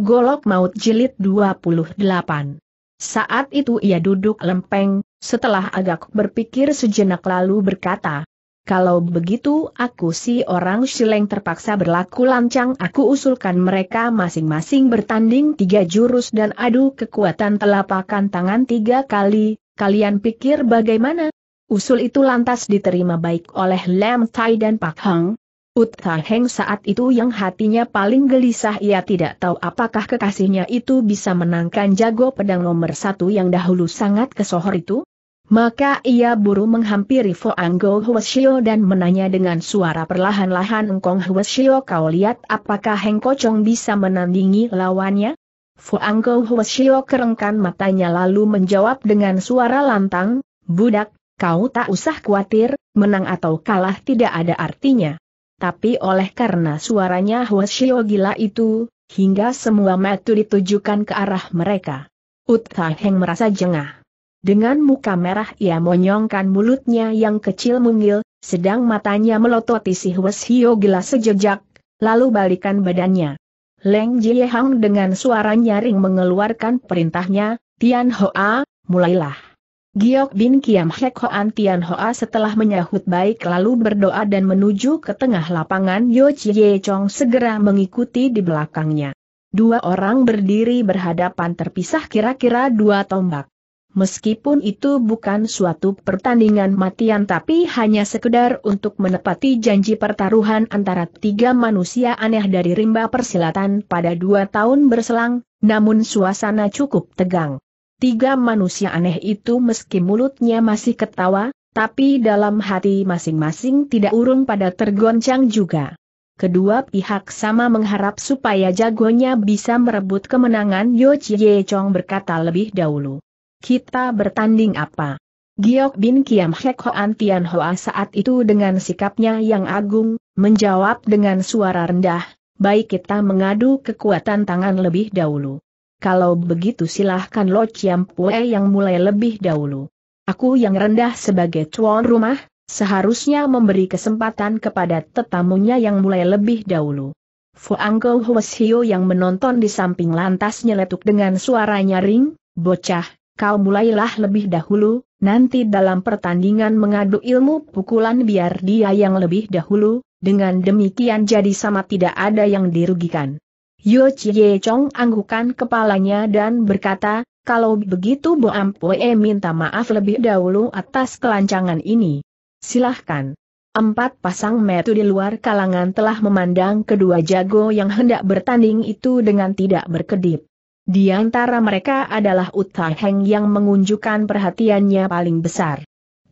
Golok Maut Jilid 28 Saat itu ia duduk lempeng, setelah agak berpikir sejenak lalu berkata, Kalau begitu aku si orang sileng terpaksa berlaku lancang aku usulkan mereka masing-masing bertanding tiga jurus dan adu kekuatan telapakan tangan tiga kali, kalian pikir bagaimana? Usul itu lantas diterima baik oleh Lam Tai dan Pak Hang, Utha Heng saat itu yang hatinya paling gelisah ia tidak tahu apakah kekasihnya itu bisa menangkan jago pedang nomor satu yang dahulu sangat kesohor itu. Maka ia buru menghampiri Foang Go Huashio dan menanya dengan suara perlahan-lahan Engkong Huashio kau lihat apakah Heng Kocong bisa menandingi lawannya? Foang Go Huashio kerengkan matanya lalu menjawab dengan suara lantang, Budak, kau tak usah khawatir, menang atau kalah tidak ada artinya tapi oleh karena suaranya Hwasyo gila itu, hingga semua metu ditujukan ke arah mereka. Utha Heng merasa jengah. Dengan muka merah ia monyongkan mulutnya yang kecil mungil, sedang matanya melototi si Hwasyo gila sejejak, lalu balikan badannya. Leng Jiehang dengan suara nyaring mengeluarkan perintahnya, Tian Hoa, mulailah. Giok Bin Kiam Hek Hoan Tian Hoa setelah menyahut baik lalu berdoa dan menuju ke tengah lapangan Yo Chie Chong segera mengikuti di belakangnya. Dua orang berdiri berhadapan terpisah kira-kira dua tombak. Meskipun itu bukan suatu pertandingan matian tapi hanya sekedar untuk menepati janji pertaruhan antara tiga manusia aneh dari rimba persilatan pada dua tahun berselang, namun suasana cukup tegang. Tiga manusia aneh itu meski mulutnya masih ketawa, tapi dalam hati masing-masing tidak urung pada tergoncang juga. Kedua pihak sama mengharap supaya jagonya bisa merebut kemenangan Yo Chie Chong berkata lebih dahulu. Kita bertanding apa? Giok Bin Kiam Hek Hoan Tian Hoa saat itu dengan sikapnya yang agung, menjawab dengan suara rendah, baik kita mengadu kekuatan tangan lebih dahulu kalau begitu silahkan Lo Chiam Pue yang mulai lebih dahulu. Aku yang rendah sebagai tuan rumah, seharusnya memberi kesempatan kepada tetamunya yang mulai lebih dahulu. Fuangko Hwasio yang menonton di samping lantas nyeletuk dengan suara nyaring, bocah, kau mulailah lebih dahulu, nanti dalam pertandingan mengadu ilmu pukulan biar dia yang lebih dahulu, dengan demikian jadi sama tidak ada yang dirugikan. Yo Chie Chong anggukan kepalanya dan berkata, kalau begitu Bo Ampue minta maaf lebih dahulu atas kelancangan ini. Silahkan. Empat pasang metu di luar kalangan telah memandang kedua jago yang hendak bertanding itu dengan tidak berkedip. Di antara mereka adalah Uta Heng yang mengunjukkan perhatiannya paling besar.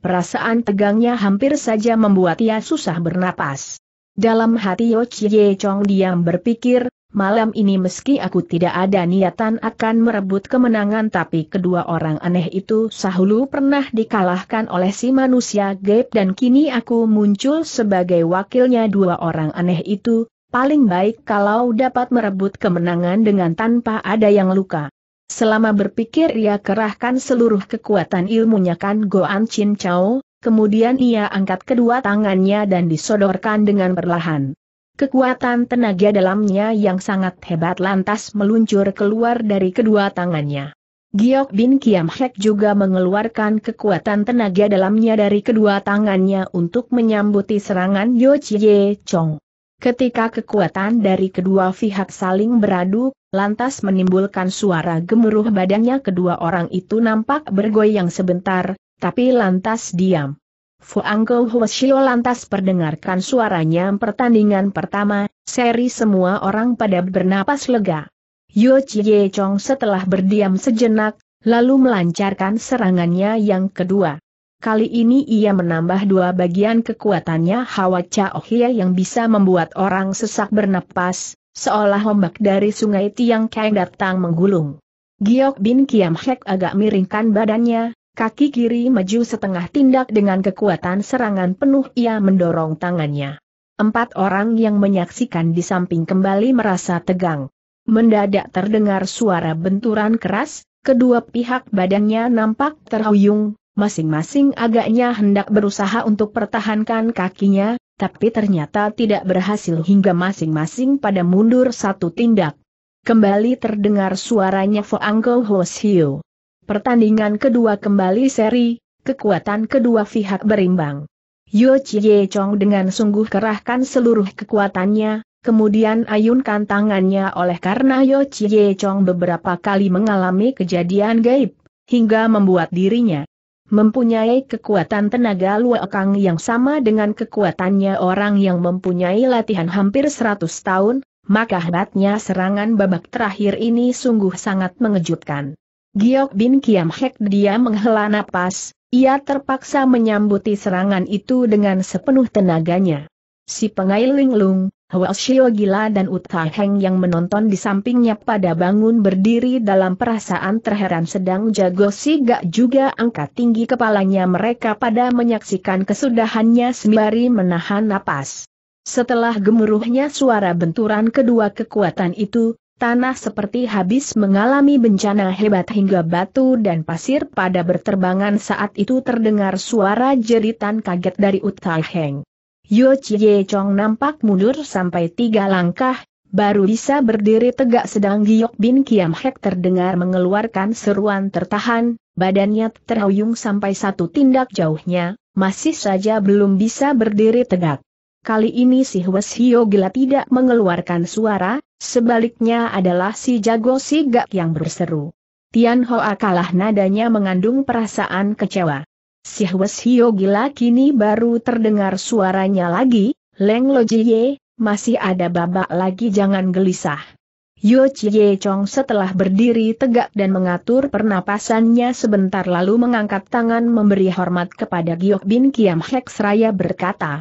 Perasaan tegangnya hampir saja membuat ia susah bernapas. Dalam hati Yo Chie Chong diam berpikir, Malam ini meski aku tidak ada niatan akan merebut kemenangan tapi kedua orang aneh itu sahulu pernah dikalahkan oleh si manusia gaib dan kini aku muncul sebagai wakilnya dua orang aneh itu, paling baik kalau dapat merebut kemenangan dengan tanpa ada yang luka. Selama berpikir ia kerahkan seluruh kekuatan ilmunya kan Goan Chin Chao, kemudian ia angkat kedua tangannya dan disodorkan dengan perlahan. Kekuatan tenaga dalamnya yang sangat hebat lantas meluncur keluar dari kedua tangannya. Giok Bin Kiam Hek juga mengeluarkan kekuatan tenaga dalamnya dari kedua tangannya untuk menyambuti serangan Yo Chie Chong. Ketika kekuatan dari kedua pihak saling beradu, lantas menimbulkan suara gemuruh badannya kedua orang itu nampak bergoyang sebentar, tapi lantas diam. Fuangkong Huashio lantas perdengarkan suaranya pertandingan pertama, seri semua orang pada bernapas lega. Yo Chie Chong setelah berdiam sejenak, lalu melancarkan serangannya yang kedua. Kali ini ia menambah dua bagian kekuatannya Hawa Chao Hia yang bisa membuat orang sesak bernapas, seolah ombak dari sungai Tiang Kai datang menggulung. Giok Bin Kiam Hek agak miringkan badannya, Kaki kiri maju setengah tindak dengan kekuatan serangan penuh ia mendorong tangannya. Empat orang yang menyaksikan di samping kembali merasa tegang. Mendadak terdengar suara benturan keras, kedua pihak badannya nampak terhuyung, masing-masing agaknya hendak berusaha untuk pertahankan kakinya, tapi ternyata tidak berhasil hingga masing-masing pada mundur satu tindak. Kembali terdengar suaranya Fo Foangko Hoshio. Pertandingan kedua kembali seri, kekuatan kedua pihak berimbang. Yo Chie Chong dengan sungguh kerahkan seluruh kekuatannya, kemudian ayunkan tangannya oleh karena Yo Chie Chong beberapa kali mengalami kejadian gaib, hingga membuat dirinya mempunyai kekuatan tenaga luakang yang sama dengan kekuatannya orang yang mempunyai latihan hampir 100 tahun, maka hebatnya serangan babak terakhir ini sungguh sangat mengejutkan. Giok Bin Kiam Hek dia menghela napas, ia terpaksa menyambuti serangan itu dengan sepenuh tenaganya. Si Pengail Linglung, Hwa Shio Gila dan Uta Heng yang menonton di sampingnya pada bangun berdiri dalam perasaan terheran sedang jago sigak juga angkat tinggi kepalanya mereka pada menyaksikan kesudahannya sembari menahan napas. Setelah gemuruhnya suara benturan kedua kekuatan itu, tanah seperti habis mengalami bencana hebat hingga batu dan pasir pada berterbangan saat itu terdengar suara jeritan kaget dari Utai Heng. Yo Chie Chong nampak mundur sampai tiga langkah, baru bisa berdiri tegak sedang Giok Bin Kiam Hek terdengar mengeluarkan seruan tertahan, badannya terhuyung sampai satu tindak jauhnya, masih saja belum bisa berdiri tegak. Kali ini si Hwes Hio Gila tidak mengeluarkan suara, sebaliknya adalah si Jago Sigak yang berseru. Tian Hoa kalah nadanya mengandung perasaan kecewa. Si Hwes Hio Gila kini baru terdengar suaranya lagi, Leng Lo Jie masih ada babak lagi jangan gelisah. Yo Chie Chong setelah berdiri tegak dan mengatur pernapasannya sebentar lalu mengangkat tangan memberi hormat kepada Giok Bin Kiam Hek Seraya berkata,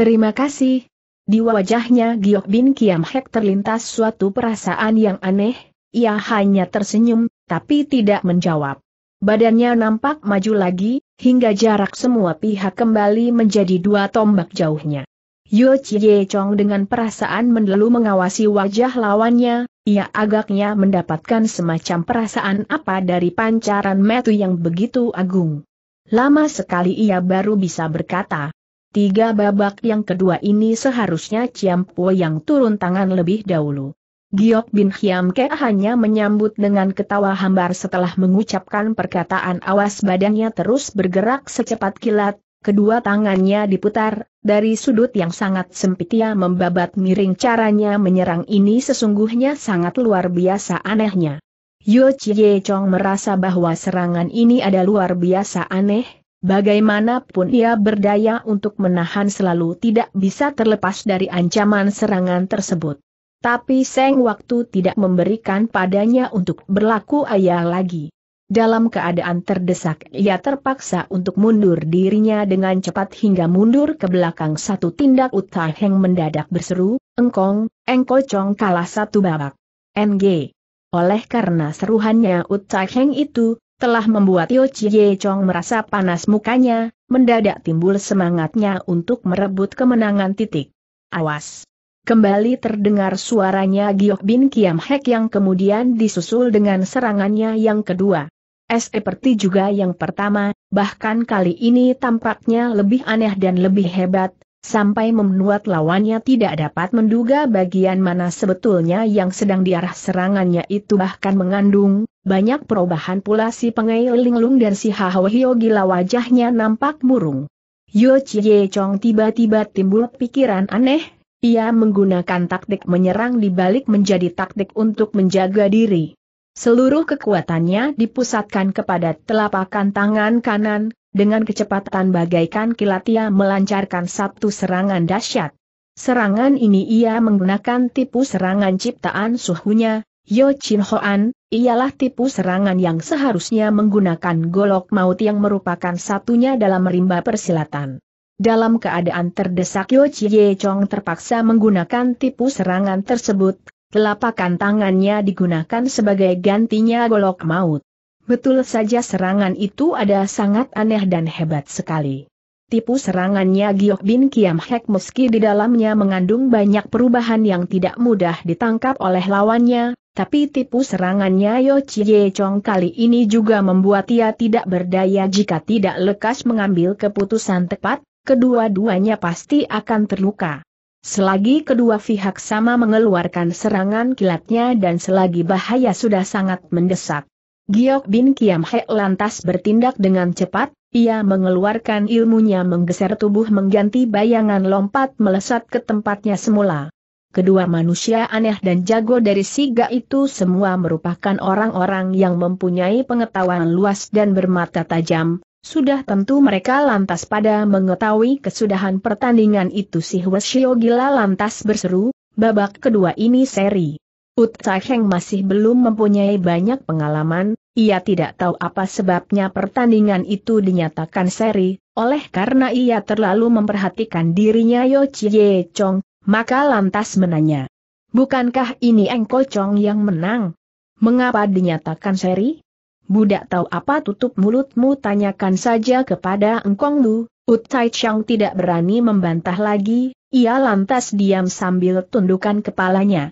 Terima kasih. Di wajahnya Giok Bin Kiam Hek terlintas suatu perasaan yang aneh, ia hanya tersenyum, tapi tidak menjawab. Badannya nampak maju lagi, hingga jarak semua pihak kembali menjadi dua tombak jauhnya. Yo Chie Chong dengan perasaan mendelu mengawasi wajah lawannya, ia agaknya mendapatkan semacam perasaan apa dari pancaran metu yang begitu agung. Lama sekali ia baru bisa berkata, Tiga babak yang kedua ini seharusnya Po yang turun tangan lebih dahulu. Giok Bin Hiam Ke hanya menyambut dengan ketawa hambar setelah mengucapkan perkataan awas badannya terus bergerak secepat kilat, kedua tangannya diputar, dari sudut yang sangat sempit ia membabat miring caranya menyerang ini sesungguhnya sangat luar biasa anehnya. Yo Chie Chong merasa bahwa serangan ini ada luar biasa aneh, Bagaimanapun ia berdaya untuk menahan selalu tidak bisa terlepas dari ancaman serangan tersebut. Tapi Seng waktu tidak memberikan padanya untuk berlaku ayah lagi. Dalam keadaan terdesak ia terpaksa untuk mundur dirinya dengan cepat hingga mundur ke belakang satu tindak Utah yang mendadak berseru, Engkong, Engkocong kalah satu babak. NG. Oleh karena seruhannya Utah Heng itu, telah membuat Yo Chie Chong merasa panas mukanya, mendadak timbul semangatnya untuk merebut kemenangan titik. Awas! Kembali terdengar suaranya Giok Bin Kiam Hek yang kemudian disusul dengan serangannya yang kedua. Seperti juga yang pertama, bahkan kali ini tampaknya lebih aneh dan lebih hebat, sampai membuat lawannya tidak dapat menduga bagian mana sebetulnya yang sedang diarah serangannya itu bahkan mengandung, banyak perubahan pula si Pengei Linglung dan si hio gila wajahnya nampak murung. Yo Chie Chong tiba-tiba timbul pikiran aneh, ia menggunakan taktik menyerang dibalik menjadi taktik untuk menjaga diri. Seluruh kekuatannya dipusatkan kepada telapakan tangan kanan, dengan kecepatan bagaikan kilat ia melancarkan satu serangan dahsyat. Serangan ini ia menggunakan tipu serangan ciptaan suhunya, Yo Chin Hoan, ialah tipu serangan yang seharusnya menggunakan golok maut yang merupakan satunya dalam rimba persilatan. Dalam keadaan terdesak Yo Chie Chong terpaksa menggunakan tipu serangan tersebut, telapakan tangannya digunakan sebagai gantinya golok maut. Betul saja serangan itu ada sangat aneh dan hebat sekali. Tipu serangannya Giok Bin Kiam Hek meski di dalamnya mengandung banyak perubahan yang tidak mudah ditangkap oleh lawannya, tapi tipu serangannya Yo Chie Chong kali ini juga membuat ia tidak berdaya jika tidak lekas mengambil keputusan tepat, kedua-duanya pasti akan terluka. Selagi kedua pihak sama mengeluarkan serangan kilatnya dan selagi bahaya sudah sangat mendesak, Giok Bin Kiam He lantas bertindak dengan cepat, ia mengeluarkan ilmunya menggeser tubuh mengganti bayangan lompat melesat ke tempatnya semula. Kedua manusia aneh dan jago dari Siga itu semua merupakan orang-orang yang mempunyai pengetahuan luas dan bermata tajam, sudah tentu mereka lantas pada mengetahui kesudahan pertandingan itu si Hweshio Gila lantas berseru, babak kedua ini seri. Ut Heng masih belum mempunyai banyak pengalaman, ia tidak tahu apa sebabnya pertandingan itu dinyatakan seri, oleh karena ia terlalu memperhatikan dirinya Yo Chie Chong, maka lantas menanya. Bukankah ini Engko Chong yang menang? Mengapa dinyatakan seri? Budak tahu apa tutup mulutmu tanyakan saja kepada Engkong Lu, Utai Chong tidak berani membantah lagi, ia lantas diam sambil tundukkan kepalanya.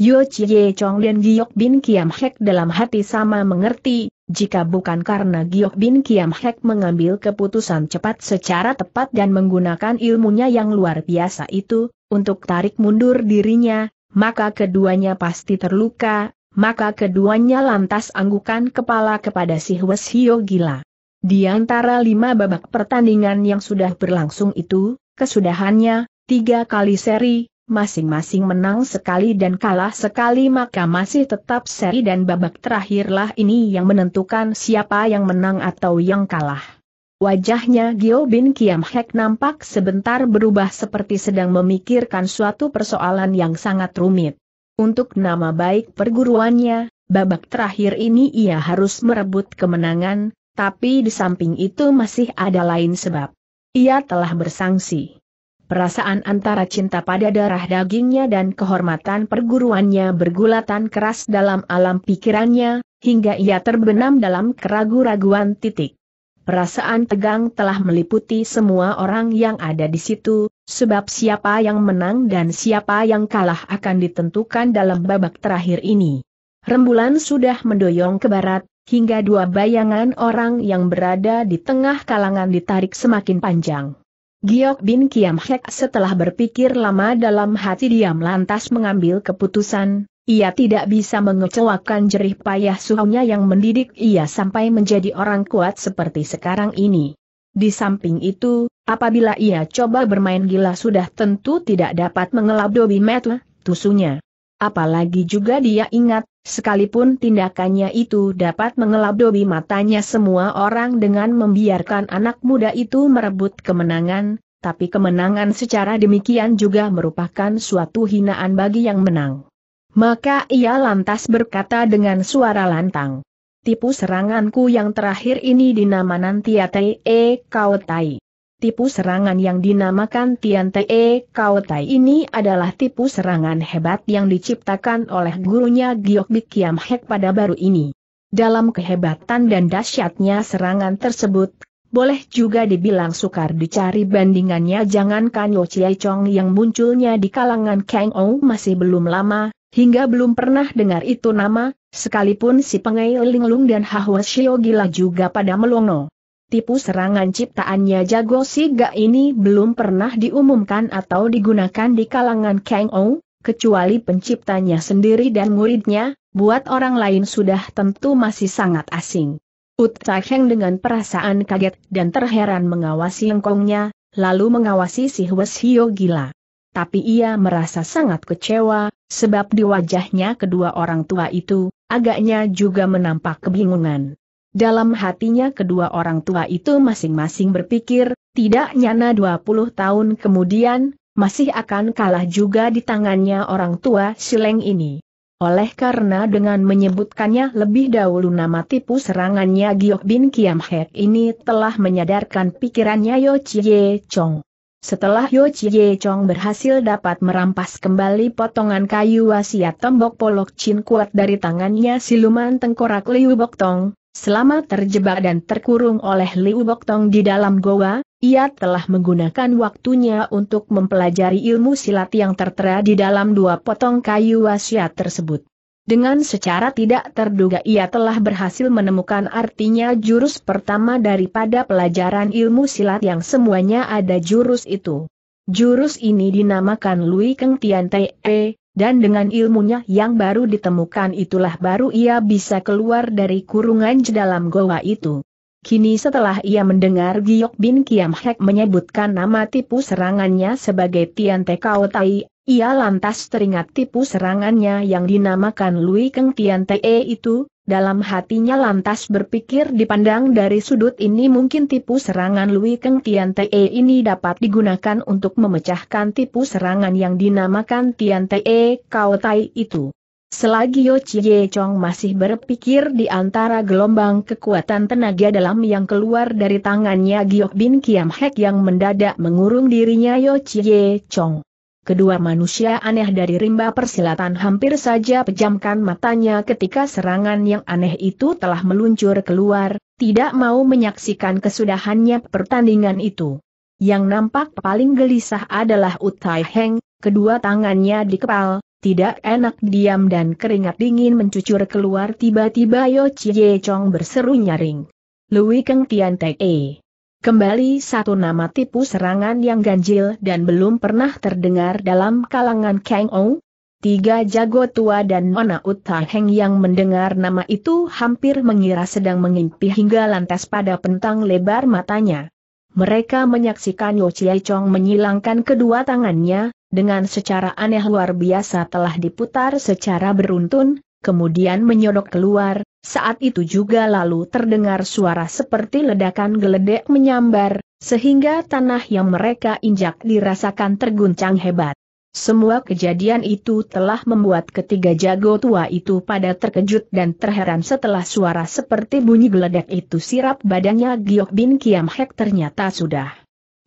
Yo Chie Chong dan Giok Bin Kiam Hek dalam hati sama mengerti, jika bukan karena Giok Bin Kiam Hek mengambil keputusan cepat secara tepat dan menggunakan ilmunya yang luar biasa itu, untuk tarik mundur dirinya, maka keduanya pasti terluka, maka keduanya lantas anggukan kepala kepada si Hwes Hio Gila. Di antara lima babak pertandingan yang sudah berlangsung itu, kesudahannya, tiga kali seri, masing-masing menang sekali dan kalah sekali maka masih tetap seri dan babak terakhirlah ini yang menentukan siapa yang menang atau yang kalah. Wajahnya Gyo Bin Kiam Hek nampak sebentar berubah seperti sedang memikirkan suatu persoalan yang sangat rumit. Untuk nama baik perguruannya, babak terakhir ini ia harus merebut kemenangan, tapi di samping itu masih ada lain sebab. Ia telah bersangsi perasaan antara cinta pada darah dagingnya dan kehormatan perguruannya bergulatan keras dalam alam pikirannya, hingga ia terbenam dalam keragu-raguan titik. Perasaan tegang telah meliputi semua orang yang ada di situ, sebab siapa yang menang dan siapa yang kalah akan ditentukan dalam babak terakhir ini. Rembulan sudah mendoyong ke barat, hingga dua bayangan orang yang berada di tengah kalangan ditarik semakin panjang. Giok Bin Kiam Hek setelah berpikir lama dalam hati diam lantas mengambil keputusan, ia tidak bisa mengecewakan jerih payah suhunya yang mendidik ia sampai menjadi orang kuat seperti sekarang ini. Di samping itu, apabila ia coba bermain gila sudah tentu tidak dapat mengelabuhi metu, tusunya. Apalagi juga dia ingat, sekalipun tindakannya itu dapat mengelabdobi matanya semua orang dengan membiarkan anak muda itu merebut kemenangan, tapi kemenangan secara demikian juga merupakan suatu hinaan bagi yang menang. Maka ia lantas berkata dengan suara lantang. Tipu seranganku yang terakhir ini dinamakan nanti Ate Kau Tai tipu serangan yang dinamakan Tian Te Kau Tai ini adalah tipu serangan hebat yang diciptakan oleh gurunya Giok Bikiam Hek pada baru ini. Dalam kehebatan dan dahsyatnya serangan tersebut, boleh juga dibilang sukar dicari bandingannya jangankan Yo Chie Chong yang munculnya di kalangan Kang Ou masih belum lama, hingga belum pernah dengar itu nama, sekalipun si Pengei Linglung dan Hahua Shio gila juga pada melongo tipu serangan ciptaannya jago siga ini belum pernah diumumkan atau digunakan di kalangan Kang Ou, kecuali penciptanya sendiri dan muridnya, buat orang lain sudah tentu masih sangat asing. Ut Heng dengan perasaan kaget dan terheran mengawasi lengkungnya, lalu mengawasi si Hwes Hio gila. Tapi ia merasa sangat kecewa, sebab di wajahnya kedua orang tua itu, agaknya juga menampak kebingungan. Dalam hatinya kedua orang tua itu masing-masing berpikir, tidak nyana 20 tahun kemudian, masih akan kalah juga di tangannya orang tua Sileng ini. Oleh karena dengan menyebutkannya lebih dahulu nama tipu serangannya Giok Bin Kiam Hek ini telah menyadarkan pikirannya Yo Chie Chong. Setelah Yo Chie Chong berhasil dapat merampas kembali potongan kayu wasiat tembok polok Chin kuat dari tangannya siluman tengkorak Liu Bok Tong. Selama terjebak dan terkurung oleh Liu Boktong di dalam goa, ia telah menggunakan waktunya untuk mempelajari ilmu silat yang tertera di dalam dua potong kayu wasiat tersebut. Dengan secara tidak terduga ia telah berhasil menemukan artinya jurus pertama daripada pelajaran ilmu silat yang semuanya ada jurus itu. Jurus ini dinamakan Lui Keng Tian Te, e, dan dengan ilmunya yang baru ditemukan itulah baru ia bisa keluar dari kurungan dalam goa itu. Kini setelah ia mendengar Giok Bin Kiam Hek menyebutkan nama tipu serangannya sebagai Tian Te Kau Tai, ia lantas teringat tipu serangannya yang dinamakan Lui Keng Tian Te e itu, dalam hatinya lantas berpikir dipandang dari sudut ini mungkin tipu serangan Lui Keng Tian Te ini dapat digunakan untuk memecahkan tipu serangan yang dinamakan Tian Te Kao Tai itu. Selagi Yo Chie Chong masih berpikir di antara gelombang kekuatan tenaga dalam yang keluar dari tangannya Giok Bin Kiam Hek yang mendadak mengurung dirinya Yo Chie Chong kedua manusia aneh dari rimba persilatan hampir saja pejamkan matanya ketika serangan yang aneh itu telah meluncur keluar, tidak mau menyaksikan kesudahannya pertandingan itu. Yang nampak paling gelisah adalah Utai Heng, kedua tangannya dikepal, tidak enak diam dan keringat dingin mencucur keluar tiba-tiba Yo Chie Chong berseru nyaring. Lui Keng Tian Tek E. Kembali satu nama tipu serangan yang ganjil dan belum pernah terdengar dalam kalangan Kang Ou. Tiga jago tua dan Nona heng yang mendengar nama itu hampir mengira sedang mengimpi hingga lantas pada pentang lebar matanya. Mereka menyaksikan Yo Chie Chong menyilangkan kedua tangannya, dengan secara aneh luar biasa telah diputar secara beruntun, kemudian menyodok keluar, saat itu juga lalu terdengar suara seperti ledakan geledek menyambar, sehingga tanah yang mereka injak dirasakan terguncang hebat. Semua kejadian itu telah membuat ketiga jago tua itu pada terkejut dan terheran setelah suara seperti bunyi geledek itu sirap badannya Giok Bin Kiam Hek ternyata sudah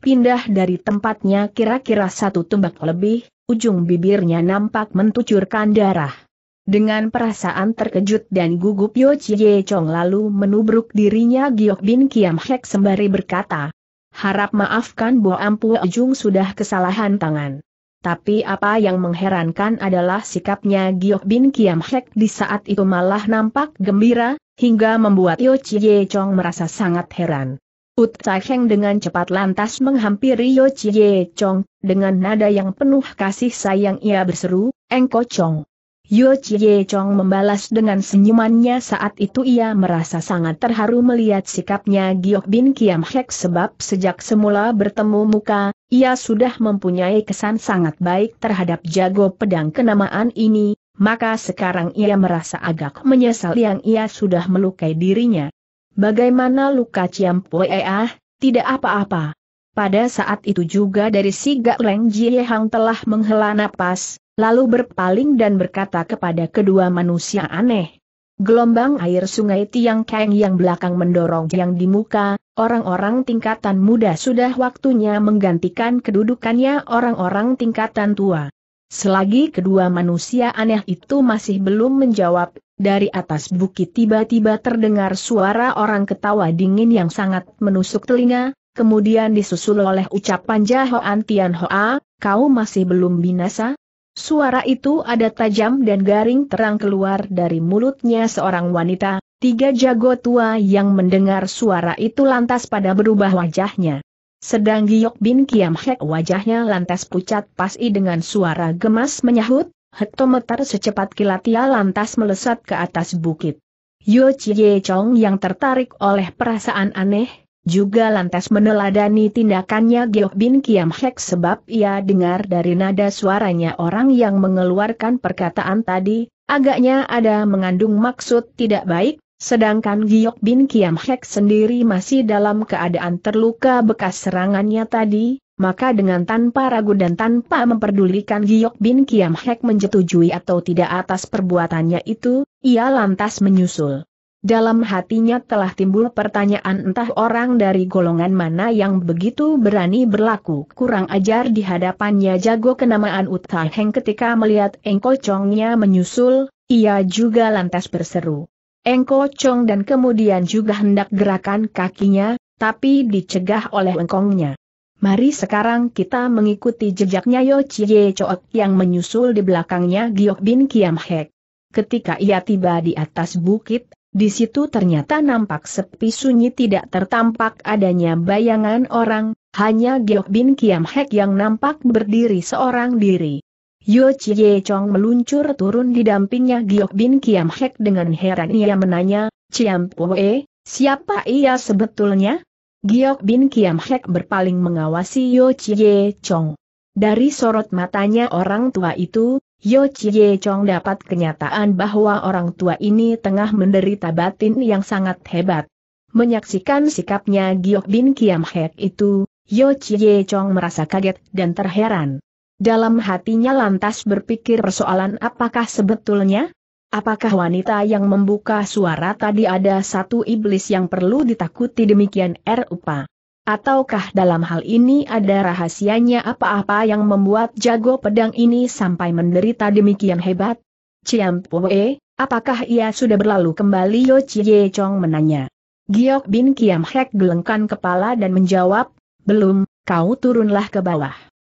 pindah dari tempatnya kira-kira satu tumbak lebih, ujung bibirnya nampak mentucurkan darah. Dengan perasaan terkejut dan gugup Yo Chie Chong lalu menubruk dirinya Giok Bin Kiam Hek sembari berkata, Harap maafkan Bo Ampu Ujung sudah kesalahan tangan. Tapi apa yang mengherankan adalah sikapnya Giok Bin Kiam Hek di saat itu malah nampak gembira, hingga membuat Yo Chie Chong merasa sangat heran. Ut Tsai Heng dengan cepat lantas menghampiri Yo Chie Chong, dengan nada yang penuh kasih sayang ia berseru, Engko Chong. Yo Chie Chong membalas dengan senyumannya saat itu ia merasa sangat terharu melihat sikapnya Giok Bin Kiam Hek sebab sejak semula bertemu muka, ia sudah mempunyai kesan sangat baik terhadap jago pedang kenamaan ini, maka sekarang ia merasa agak menyesal yang ia sudah melukai dirinya. Bagaimana luka Ciam Pue ah, tidak apa-apa. Pada saat itu juga dari si Gak Leng Jie Hang telah menghela napas, lalu berpaling dan berkata kepada kedua manusia aneh. Gelombang air sungai Tiang Kang yang belakang mendorong yang di muka, orang-orang tingkatan muda sudah waktunya menggantikan kedudukannya orang-orang tingkatan tua. Selagi kedua manusia aneh itu masih belum menjawab, dari atas bukit tiba-tiba terdengar suara orang ketawa dingin yang sangat menusuk telinga, kemudian disusul oleh ucapan Jahoan Tian Hoa, kau masih belum binasa? Suara itu ada tajam dan garing terang keluar dari mulutnya seorang wanita, tiga jago tua yang mendengar suara itu lantas pada berubah wajahnya. Sedang Giyok bin Kiam Hek wajahnya lantas pucat pasi dengan suara gemas menyahut, hektometer secepat kilat ia lantas melesat ke atas bukit. Yo Chie Chong yang tertarik oleh perasaan aneh, juga lantas meneladani tindakannya Gyo Bin Kiam Hek sebab ia dengar dari nada suaranya orang yang mengeluarkan perkataan tadi, agaknya ada mengandung maksud tidak baik, sedangkan Gyo Bin Kiam Hek sendiri masih dalam keadaan terluka bekas serangannya tadi, maka dengan tanpa ragu dan tanpa memperdulikan Giok Bin Kiam Hek menjetujui atau tidak atas perbuatannya itu, ia lantas menyusul. Dalam hatinya telah timbul pertanyaan entah orang dari golongan mana yang begitu berani berlaku kurang ajar di hadapannya jago kenamaan heng ketika melihat Engko Chongnya menyusul, ia juga lantas berseru. Engko Chong dan kemudian juga hendak gerakan kakinya, tapi dicegah oleh Engkongnya. Mari sekarang kita mengikuti jejaknya Yo Chie Chok yang menyusul di belakangnya Giok Bin Kiam Hek. Ketika ia tiba di atas bukit, di situ ternyata nampak sepi sunyi tidak tertampak adanya bayangan orang, hanya Giok Bin Kiam Hek yang nampak berdiri seorang diri. Yo Chie Chong meluncur turun didampingnya Giok Bin Kiam Hek dengan heran ia menanya, Ciam Poe, siapa ia sebetulnya? Giok Bin Kiam Hek berpaling mengawasi Yo Chie Chong. Dari sorot matanya orang tua itu, Yo Chie Chong dapat kenyataan bahwa orang tua ini tengah menderita batin yang sangat hebat. Menyaksikan sikapnya Giok Bin Kiam Hek itu, Yo Chie Chong merasa kaget dan terheran. Dalam hatinya lantas berpikir persoalan apakah sebetulnya? Apakah wanita yang membuka suara tadi ada satu iblis yang perlu ditakuti demikian rupa? Ataukah dalam hal ini ada rahasianya apa-apa yang membuat jago pedang ini sampai menderita demikian hebat? Ciam Poe, apakah ia sudah berlalu kembali Yo Chie Chong menanya. Giok Bin Kiam Hek gelengkan kepala dan menjawab, belum, kau turunlah ke bawah.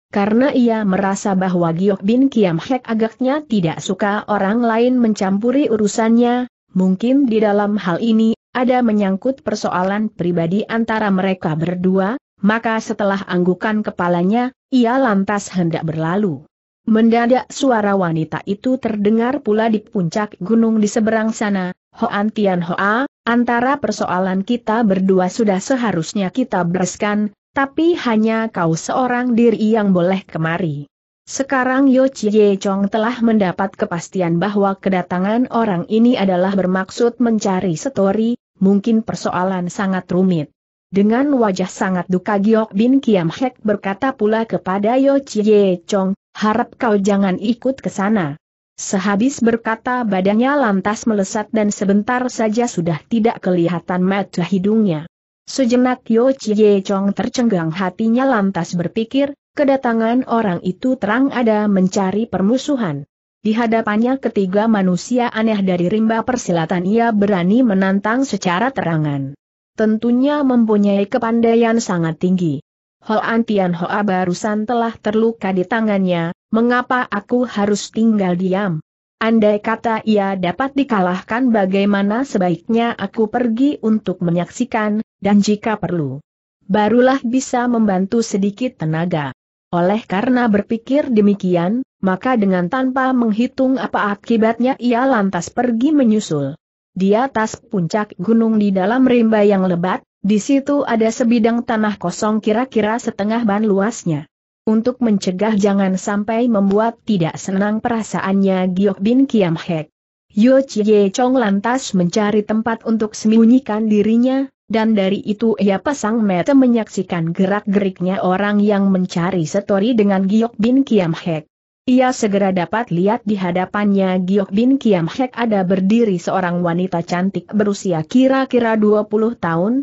Karena ia merasa bahwa Giok Bin Kiam Hek agaknya tidak suka orang lain mencampuri urusannya, mungkin di dalam hal ini ada menyangkut persoalan pribadi antara mereka berdua, maka setelah anggukan kepalanya, ia lantas hendak berlalu. Mendadak suara wanita itu terdengar pula di puncak gunung di seberang sana, Hoan Tian Hoa, antara persoalan kita berdua sudah seharusnya kita bereskan, tapi hanya kau seorang diri yang boleh kemari. Sekarang Yo Chie Chong telah mendapat kepastian bahwa kedatangan orang ini adalah bermaksud mencari setori, mungkin persoalan sangat rumit. Dengan wajah sangat duka Giok Bin Kiam Hek berkata pula kepada Yo Chie Chong, harap kau jangan ikut ke sana. Sehabis berkata badannya lantas melesat dan sebentar saja sudah tidak kelihatan mata hidungnya. Sejenak Yo Chie Chong tercenggang hatinya lantas berpikir, kedatangan orang itu terang ada mencari permusuhan. Di hadapannya ketiga manusia aneh dari rimba persilatan ia berani menantang secara terangan. Tentunya mempunyai kepandaian sangat tinggi. Hoan Tian Hoa barusan telah terluka di tangannya, mengapa aku harus tinggal diam? Andai kata ia dapat dikalahkan bagaimana sebaiknya aku pergi untuk menyaksikan, dan jika perlu, barulah bisa membantu sedikit tenaga. Oleh karena berpikir demikian, maka dengan tanpa menghitung apa akibatnya ia lantas pergi menyusul. Di atas puncak gunung di dalam rimba yang lebat, di situ ada sebidang tanah kosong kira-kira setengah ban luasnya. Untuk mencegah jangan sampai membuat tidak senang perasaannya Giok Bin Kiam Hek. Yo Chie Chong lantas mencari tempat untuk sembunyikan dirinya, dan dari itu ia pasang mata menyaksikan gerak-geriknya orang yang mencari setori dengan Giok Bin Kiam Hek. Ia segera dapat lihat di hadapannya Giok Bin Kiam Hek ada berdiri seorang wanita cantik berusia kira-kira 20 tahun.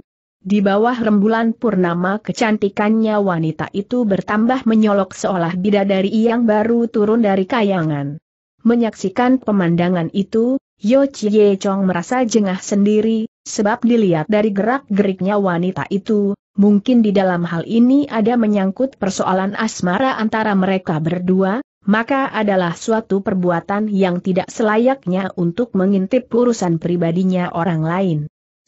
Di bawah rembulan purnama kecantikannya wanita itu bertambah menyolok seolah bidadari yang baru turun dari kayangan. Menyaksikan pemandangan itu, Yo Chie Chong merasa jengah sendiri, sebab dilihat dari gerak-geriknya wanita itu, mungkin di dalam hal ini ada menyangkut persoalan asmara antara mereka berdua, maka adalah suatu perbuatan yang tidak selayaknya untuk mengintip urusan pribadinya orang lain.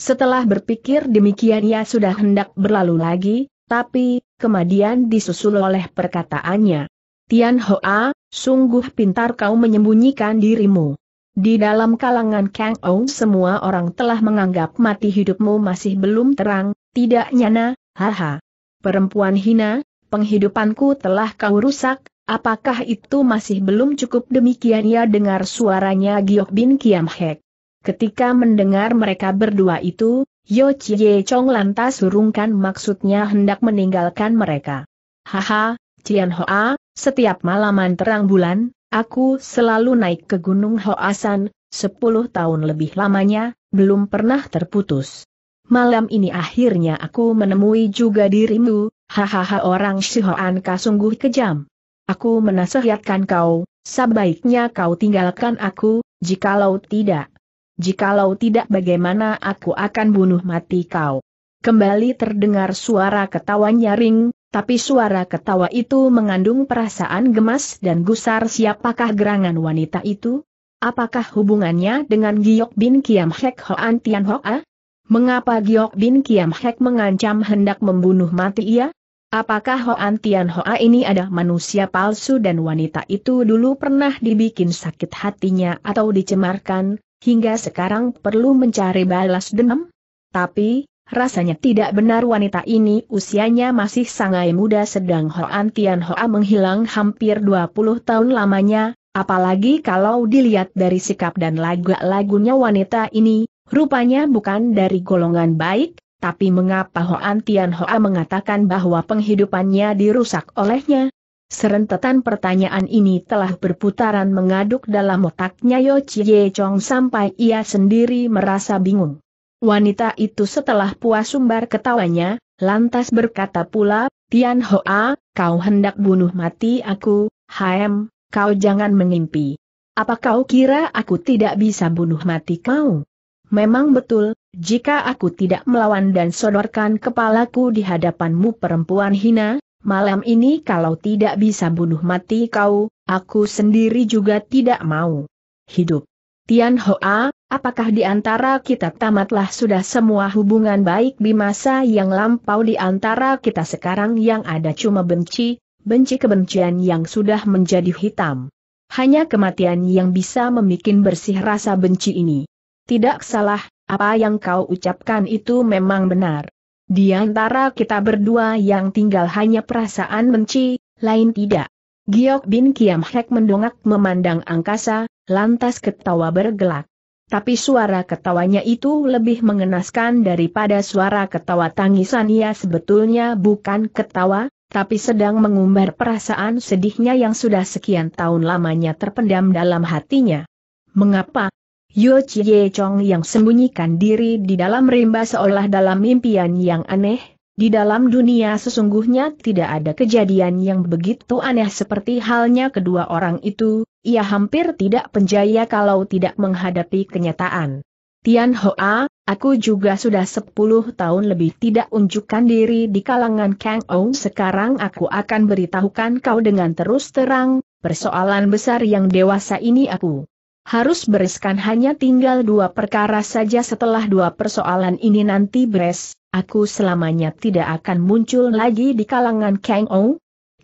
Setelah berpikir demikian ia sudah hendak berlalu lagi, tapi, kemudian disusul oleh perkataannya. Tian Hoa, sungguh pintar kau menyembunyikan dirimu. Di dalam kalangan Kang Ou semua orang telah menganggap mati hidupmu masih belum terang, tidak nyana, haha. Perempuan hina, penghidupanku telah kau rusak, apakah itu masih belum cukup demikian ya dengar suaranya Giok Bin Kiam Hek. Ketika mendengar mereka berdua itu, Yo Chie Chong lantas urungkan maksudnya hendak meninggalkan mereka. Haha, Cian Hoa, setiap malaman terang bulan, Aku selalu naik ke Gunung Hoasan, sepuluh tahun lebih lamanya, belum pernah terputus. Malam ini akhirnya aku menemui juga dirimu, hahaha orang Shihoan Ka sungguh kejam. Aku menasihatkan kau, sebaiknya kau tinggalkan aku, jikalau tidak. Jikalau tidak bagaimana aku akan bunuh mati kau. Kembali terdengar suara ketawa nyaring, tapi suara ketawa itu mengandung perasaan gemas dan gusar siapakah gerangan wanita itu? Apakah hubungannya dengan Giok Bin Kiam Hek Hoan Tian Hoa? Mengapa Giok Bin Kiam Hek mengancam hendak membunuh mati ia? Apakah Hoan Tian Hoa ini ada manusia palsu dan wanita itu dulu pernah dibikin sakit hatinya atau dicemarkan, hingga sekarang perlu mencari balas dendam? Tapi, rasanya tidak benar wanita ini usianya masih sangat muda sedang Hoan Tian Hoa menghilang hampir 20 tahun lamanya, apalagi kalau dilihat dari sikap dan lagu-lagunya wanita ini, rupanya bukan dari golongan baik, tapi mengapa Hoan Tian Hoa mengatakan bahwa penghidupannya dirusak olehnya? Serentetan pertanyaan ini telah berputaran mengaduk dalam otaknya Yo Chie Chong sampai ia sendiri merasa bingung. Wanita itu setelah puas sumbar ketawanya, lantas berkata pula, Tian Hoa, kau hendak bunuh mati aku, Haem, kau jangan mengimpi. Apa kau kira aku tidak bisa bunuh mati kau? Memang betul, jika aku tidak melawan dan sodorkan kepalaku di hadapanmu perempuan hina, malam ini kalau tidak bisa bunuh mati kau, aku sendiri juga tidak mau hidup. Tian Hoa, Apakah di antara kita tamatlah sudah semua hubungan baik di masa yang lampau di antara kita sekarang yang ada cuma benci, benci kebencian yang sudah menjadi hitam. Hanya kematian yang bisa membuat bersih rasa benci ini. Tidak salah, apa yang kau ucapkan itu memang benar. Di antara kita berdua yang tinggal hanya perasaan benci, lain tidak. Giok bin Kiam Hek mendongak memandang angkasa, lantas ketawa bergelak. Tapi suara ketawanya itu lebih mengenaskan daripada suara ketawa tangisan ia sebetulnya bukan ketawa, tapi sedang mengumbar perasaan sedihnya yang sudah sekian tahun lamanya terpendam dalam hatinya. Mengapa? Yo Chie Chong yang sembunyikan diri di dalam rimba seolah dalam mimpian yang aneh, di dalam dunia sesungguhnya tidak ada kejadian yang begitu aneh seperti halnya kedua orang itu, ia hampir tidak penjaya kalau tidak menghadapi kenyataan. Tian Hoa, aku juga sudah 10 tahun lebih tidak unjukkan diri di kalangan Kang Ong. sekarang aku akan beritahukan kau dengan terus terang, persoalan besar yang dewasa ini aku. Harus bereskan hanya tinggal dua perkara saja setelah dua persoalan ini nanti beres, aku selamanya tidak akan muncul lagi di kalangan Kang Ou?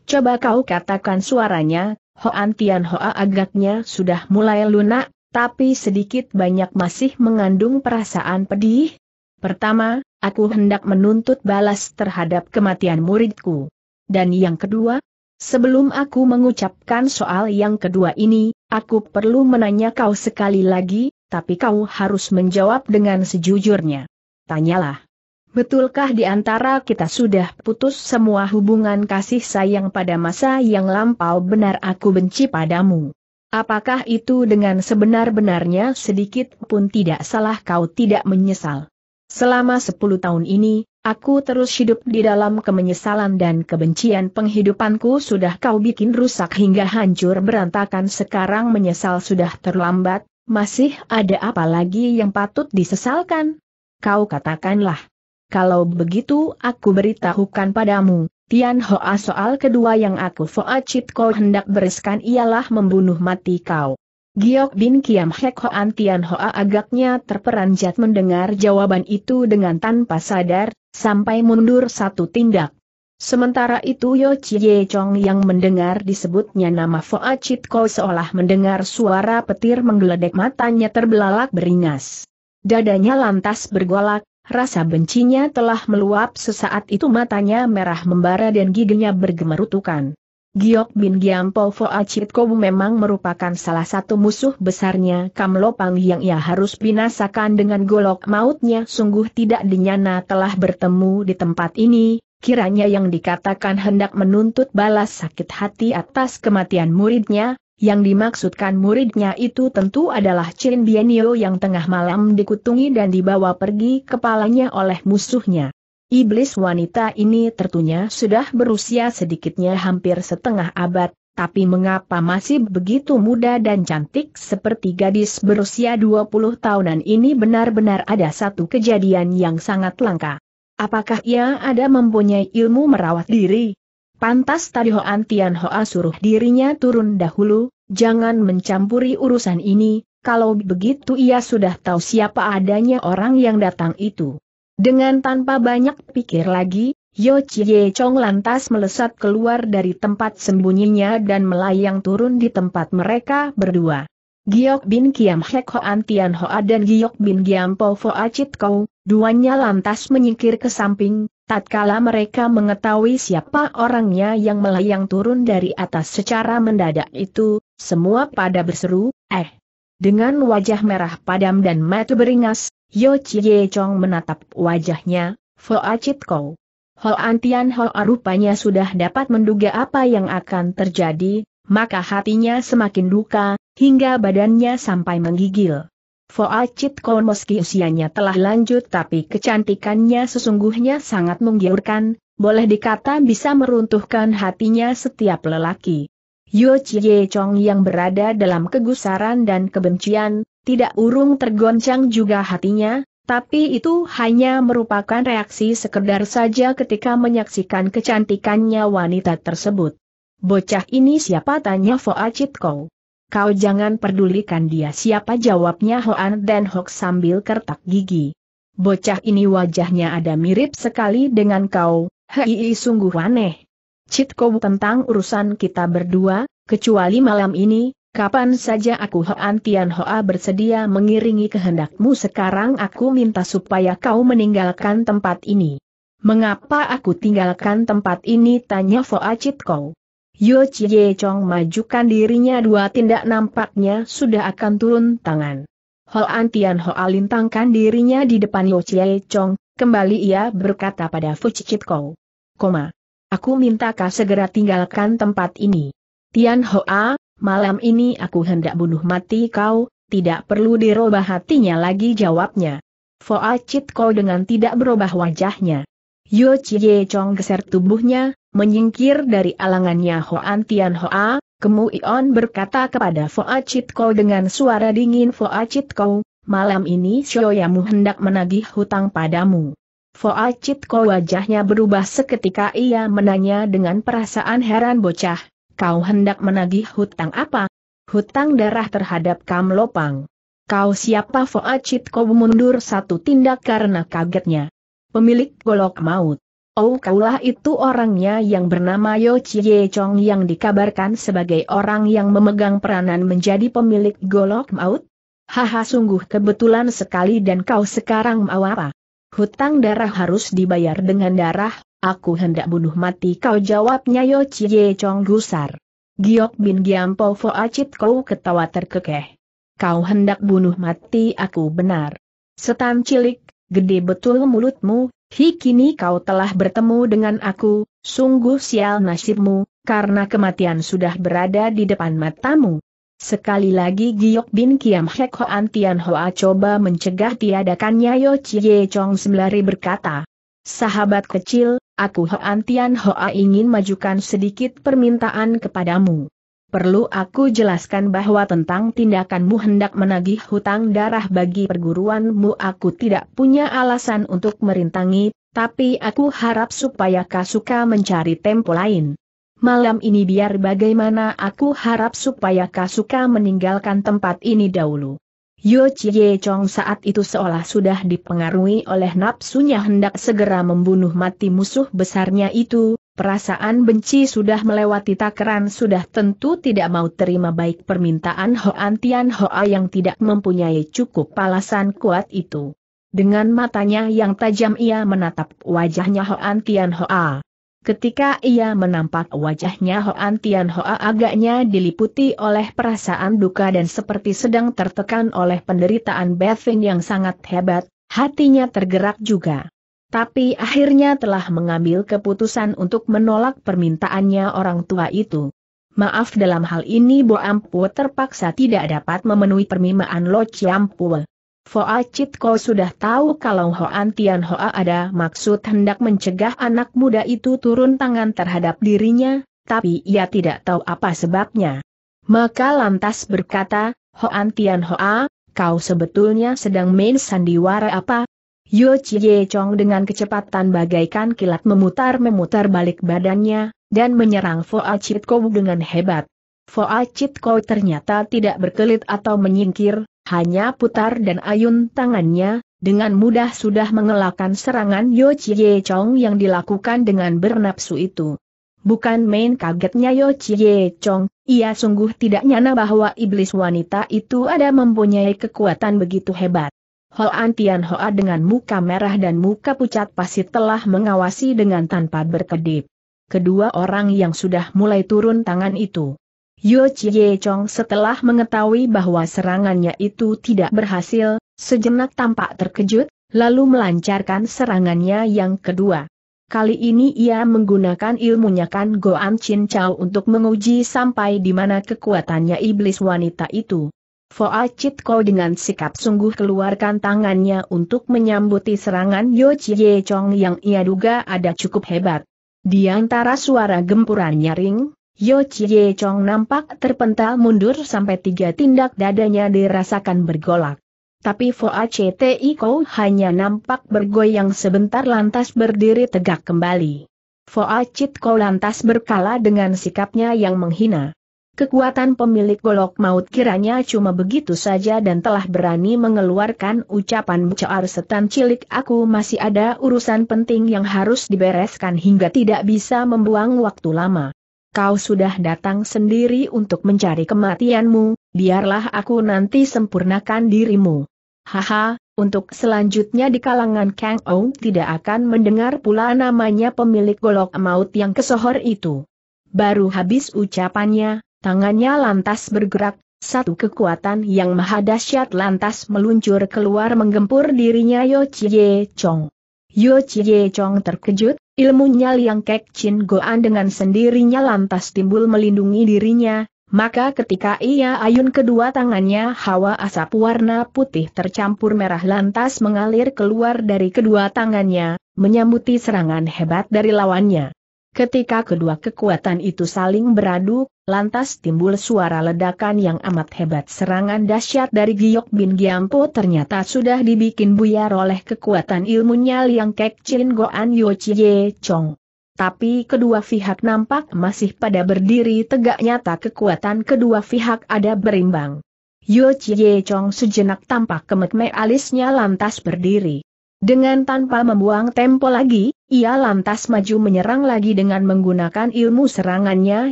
Coba kau katakan suaranya, Hoan Tian Hoa agaknya sudah mulai lunak, tapi sedikit banyak masih mengandung perasaan pedih. Pertama, aku hendak menuntut balas terhadap kematian muridku. Dan yang kedua, sebelum aku mengucapkan soal yang kedua ini, aku perlu menanya kau sekali lagi, tapi kau harus menjawab dengan sejujurnya. Tanyalah. Betulkah di antara kita sudah putus semua hubungan kasih sayang pada masa yang lampau benar aku benci padamu? Apakah itu dengan sebenar-benarnya sedikit pun tidak salah kau tidak menyesal? Selama sepuluh tahun ini, aku terus hidup di dalam kemenyesalan dan kebencian penghidupanku sudah kau bikin rusak hingga hancur berantakan sekarang menyesal sudah terlambat, masih ada apa lagi yang patut disesalkan? Kau katakanlah. Kalau begitu aku beritahukan padamu, Tian Hoa soal kedua yang aku foa Foacit kau hendak bereskan ialah membunuh mati kau. Giok Bin Kiam Hek Hoan Tian Hoa agaknya terperanjat mendengar jawaban itu dengan tanpa sadar, sampai mundur satu tindak. Sementara itu Yo Chie Chong yang mendengar disebutnya nama foa Chit kau seolah mendengar suara petir menggeledek matanya terbelalak beringas. Dadanya lantas bergolak, Rasa bencinya telah meluap sesaat itu matanya merah membara dan giginya bergemerutukan. Giok Bin Giampo Foa Kobu memang merupakan salah satu musuh besarnya Kamlopang yang ia harus binasakan dengan golok mautnya sungguh tidak dinyana telah bertemu di tempat ini, kiranya yang dikatakan hendak menuntut balas sakit hati atas kematian muridnya, yang dimaksudkan muridnya itu tentu adalah Chin Bienio yang tengah malam dikutungi dan dibawa pergi kepalanya oleh musuhnya. Iblis wanita ini tertunya sudah berusia sedikitnya hampir setengah abad, tapi mengapa masih begitu muda dan cantik seperti gadis berusia 20 tahunan ini benar-benar ada satu kejadian yang sangat langka. Apakah ia ada mempunyai ilmu merawat diri? Pantas tadi Hoan Tian Hoa suruh dirinya turun dahulu, jangan mencampuri urusan ini, kalau begitu ia sudah tahu siapa adanya orang yang datang itu. Dengan tanpa banyak pikir lagi, Yo Chie Chong lantas melesat keluar dari tempat sembunyinya dan melayang turun di tempat mereka berdua. Giok bin Kiam Hek Hoan Tian Hoa dan Giok bin Giam Po Fo Acit Kau, duanya lantas menyingkir ke samping, Tatkala mereka mengetahui siapa orangnya yang melayang turun dari atas secara mendadak itu, semua pada berseru, eh. Dengan wajah merah padam dan mata beringas, Yo Chie Chong menatap wajahnya, Fo Acit Kou. Ho Antian Ho rupanya sudah dapat menduga apa yang akan terjadi, maka hatinya semakin duka, hingga badannya sampai menggigil. Foachit Kon meski usianya telah lanjut tapi kecantikannya sesungguhnya sangat menggiurkan, boleh dikata bisa meruntuhkan hatinya setiap lelaki. Yo Chie Chong yang berada dalam kegusaran dan kebencian, tidak urung tergoncang juga hatinya, tapi itu hanya merupakan reaksi sekedar saja ketika menyaksikan kecantikannya wanita tersebut. Bocah ini siapa tanya Foachit Kong. Kau jangan pedulikan dia siapa jawabnya Hoan dan Hok sambil kertak gigi. Bocah ini wajahnya ada mirip sekali dengan kau, hei sungguh aneh. Citko tentang urusan kita berdua, kecuali malam ini, kapan saja aku Hoan Tian Hoa bersedia mengiringi kehendakmu sekarang aku minta supaya kau meninggalkan tempat ini. Mengapa aku tinggalkan tempat ini tanya Foa Citko. Yo Chie Chong majukan dirinya dua tindak nampaknya sudah akan turun tangan. Ho Antian Ho lintangkan dirinya di depan Yo Chie Chong, kembali ia berkata pada Fu Cicit Kou. Koma. Aku minta kau segera tinggalkan tempat ini. Tian Hoa, malam ini aku hendak bunuh mati kau, tidak perlu dirubah hatinya lagi jawabnya. Foa Cit Kau dengan tidak berubah wajahnya. Yo Chie Chong geser tubuhnya, menyingkir dari alangannya Hoan Tian Hoa, Ion berkata kepada Foa Chit Kau dengan suara dingin Foa Chit Kau, malam ini Shoyamu hendak menagih hutang padamu. Foa Chit Kau wajahnya berubah seketika ia menanya dengan perasaan heran bocah, kau hendak menagih hutang apa? Hutang darah terhadap Kam Lopang. Kau siapa Foa Chit Kau mundur satu tindak karena kagetnya pemilik golok maut. Oh kaulah itu orangnya yang bernama Yo Chie Chong yang dikabarkan sebagai orang yang memegang peranan menjadi pemilik golok maut? Haha sungguh kebetulan sekali dan kau sekarang mau apa? Hutang darah harus dibayar dengan darah, aku hendak bunuh mati kau jawabnya Yo Chie Chong gusar. Giok bin Giam Giampo Acit kau ketawa terkekeh. Kau hendak bunuh mati aku benar. Setan cilik, gede betul mulutmu, hi kini kau telah bertemu dengan aku, sungguh sial nasibmu, karena kematian sudah berada di depan matamu. Sekali lagi Giok Bin Kiam Hek Hoan Tian Hoa coba mencegah tiadakannya Yo Chie Chong Semelari berkata, Sahabat kecil, aku Hoan Tian Hoa ingin majukan sedikit permintaan kepadamu. Perlu aku jelaskan bahwa tentang tindakanmu hendak menagih hutang darah bagi perguruanmu aku tidak punya alasan untuk merintangi, tapi aku harap supaya kau suka mencari tempo lain. Malam ini biar bagaimana aku harap supaya kau suka meninggalkan tempat ini dahulu. Yo Chie Chong saat itu seolah sudah dipengaruhi oleh nafsunya hendak segera membunuh mati musuh besarnya itu, Perasaan benci sudah melewati takaran sudah tentu tidak mau terima baik permintaan Hoan Tian Hoa yang tidak mempunyai cukup alasan kuat itu. Dengan matanya yang tajam ia menatap wajahnya Hoan Tian Hoa. Ketika ia menampak wajahnya Hoan Tian Hoa agaknya diliputi oleh perasaan duka dan seperti sedang tertekan oleh penderitaan Bethen yang sangat hebat, hatinya tergerak juga tapi akhirnya telah mengambil keputusan untuk menolak permintaannya orang tua itu. Maaf dalam hal ini Bo Ampu terpaksa tidak dapat memenuhi permintaan Lo Ciampue. Foa Chit Ko sudah tahu kalau Hoan Tian Hoa ada maksud hendak mencegah anak muda itu turun tangan terhadap dirinya, tapi ia tidak tahu apa sebabnya. Maka lantas berkata, Hoan Tian Hoa, kau sebetulnya sedang main sandiwara apa? Yo Chie Chong dengan kecepatan bagaikan kilat memutar-memutar balik badannya, dan menyerang Foa Chit Kou dengan hebat. Foa Chit Kou ternyata tidak berkelit atau menyingkir, hanya putar dan ayun tangannya, dengan mudah sudah mengelakkan serangan Yo Chie Chong yang dilakukan dengan bernapsu itu. Bukan main kagetnya Yo Chie Chong, ia sungguh tidak nyana bahwa iblis wanita itu ada mempunyai kekuatan begitu hebat. Hoan Tian Hoa dengan muka merah dan muka pucat pasti telah mengawasi dengan tanpa berkedip. Kedua orang yang sudah mulai turun tangan itu. Yo Chie Chong setelah mengetahui bahwa serangannya itu tidak berhasil, sejenak tampak terkejut, lalu melancarkan serangannya yang kedua. Kali ini ia menggunakan ilmunya kan Goan Chin Chao untuk menguji sampai di mana kekuatannya iblis wanita itu. Foa Kou dengan sikap sungguh keluarkan tangannya untuk menyambuti serangan Yo Chie Chong yang ia duga ada cukup hebat. Di antara suara gempuran nyaring, Yo Chie Chong nampak terpental mundur sampai tiga tindak dadanya dirasakan bergolak. Tapi Foa CTI Kou hanya nampak bergoyang sebentar lantas berdiri tegak kembali. Foa Kou lantas berkala dengan sikapnya yang menghina. Kekuatan pemilik golok maut kiranya cuma begitu saja dan telah berani mengeluarkan ucapan bucaar setan cilik aku masih ada urusan penting yang harus dibereskan hingga tidak bisa membuang waktu lama. Kau sudah datang sendiri untuk mencari kematianmu, biarlah aku nanti sempurnakan dirimu. Haha, untuk selanjutnya di kalangan Kang Ou tidak akan mendengar pula namanya pemilik golok maut yang kesohor itu. Baru habis ucapannya, Tangannya lantas bergerak, satu kekuatan yang maha dahsyat lantas meluncur keluar menggempur dirinya Yo Chie Chong. Yo Chie Chong terkejut, ilmunya Liang Kek Chin Goan dengan sendirinya lantas timbul melindungi dirinya, maka ketika ia ayun kedua tangannya hawa asap warna putih tercampur merah lantas mengalir keluar dari kedua tangannya, menyambuti serangan hebat dari lawannya. Ketika kedua kekuatan itu saling beradu, lantas timbul suara ledakan yang amat hebat serangan dahsyat dari Giok Bin Giampo ternyata sudah dibikin buyar oleh kekuatan ilmunya Liang Kek Chin Goan Yo Chie Chong. Tapi kedua pihak nampak masih pada berdiri tegak nyata kekuatan kedua pihak ada berimbang. Yo Chie Chong sejenak tampak kemekme alisnya lantas berdiri. Dengan tanpa membuang tempo lagi, ia lantas maju menyerang lagi dengan menggunakan ilmu serangannya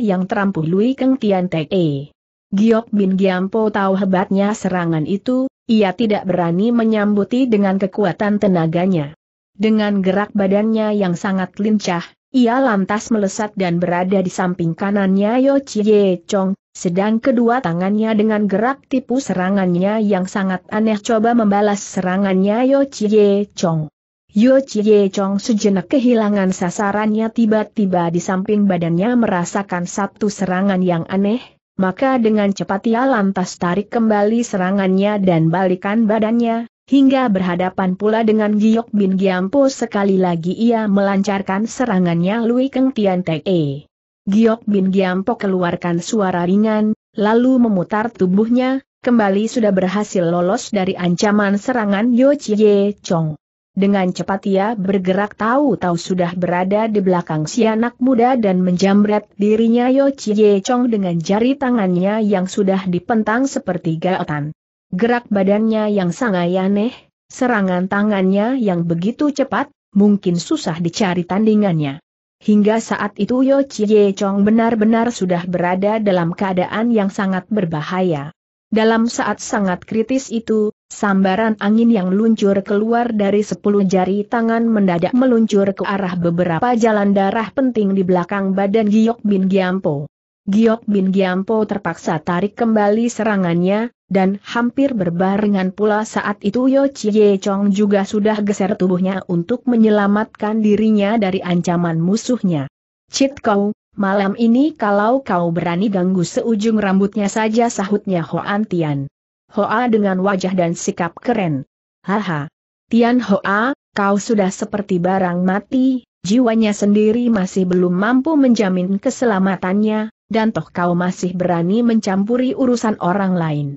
yang terampuh Lui Keng Tian Tek E. Giok Bin Giampo tahu hebatnya serangan itu, ia tidak berani menyambuti dengan kekuatan tenaganya. Dengan gerak badannya yang sangat lincah, ia lantas melesat dan berada di samping kanannya Yo Chie Chong, sedang kedua tangannya dengan gerak tipu serangannya yang sangat aneh coba membalas serangannya Yo Chie Chong. Yo Chie Chong sejenak kehilangan sasarannya tiba-tiba di samping badannya merasakan satu serangan yang aneh, maka dengan cepat ia lantas tarik kembali serangannya dan balikan badannya, hingga berhadapan pula dengan Giok Bin Giampo sekali lagi ia melancarkan serangannya Lui Keng Tian Te. Giok Bin Giampo keluarkan suara ringan, lalu memutar tubuhnya, kembali sudah berhasil lolos dari ancaman serangan Yo Chie Chong. Dengan cepat ia bergerak tahu-tahu sudah berada di belakang si anak muda dan menjamret dirinya Yo Chie Chong dengan jari tangannya yang sudah dipentang seperti gaetan. Gerak badannya yang sangat aneh, serangan tangannya yang begitu cepat, mungkin susah dicari tandingannya. Hingga saat itu Yo Chie Chong benar-benar sudah berada dalam keadaan yang sangat berbahaya. Dalam saat sangat kritis itu, sambaran angin yang luncur keluar dari sepuluh jari tangan mendadak meluncur ke arah beberapa jalan darah penting di belakang badan Giyok Bin Giampo. Giok Bin Giampo terpaksa tarik kembali serangannya, dan hampir berbarengan pula saat itu Yo Chie Chong juga sudah geser tubuhnya untuk menyelamatkan dirinya dari ancaman musuhnya. Cit kau, malam ini kalau kau berani ganggu seujung rambutnya saja sahutnya Hoan Tian. Hoa dengan wajah dan sikap keren. Haha. Tian Hoa, kau sudah seperti barang mati, jiwanya sendiri masih belum mampu menjamin keselamatannya, dan toh kau masih berani mencampuri urusan orang lain.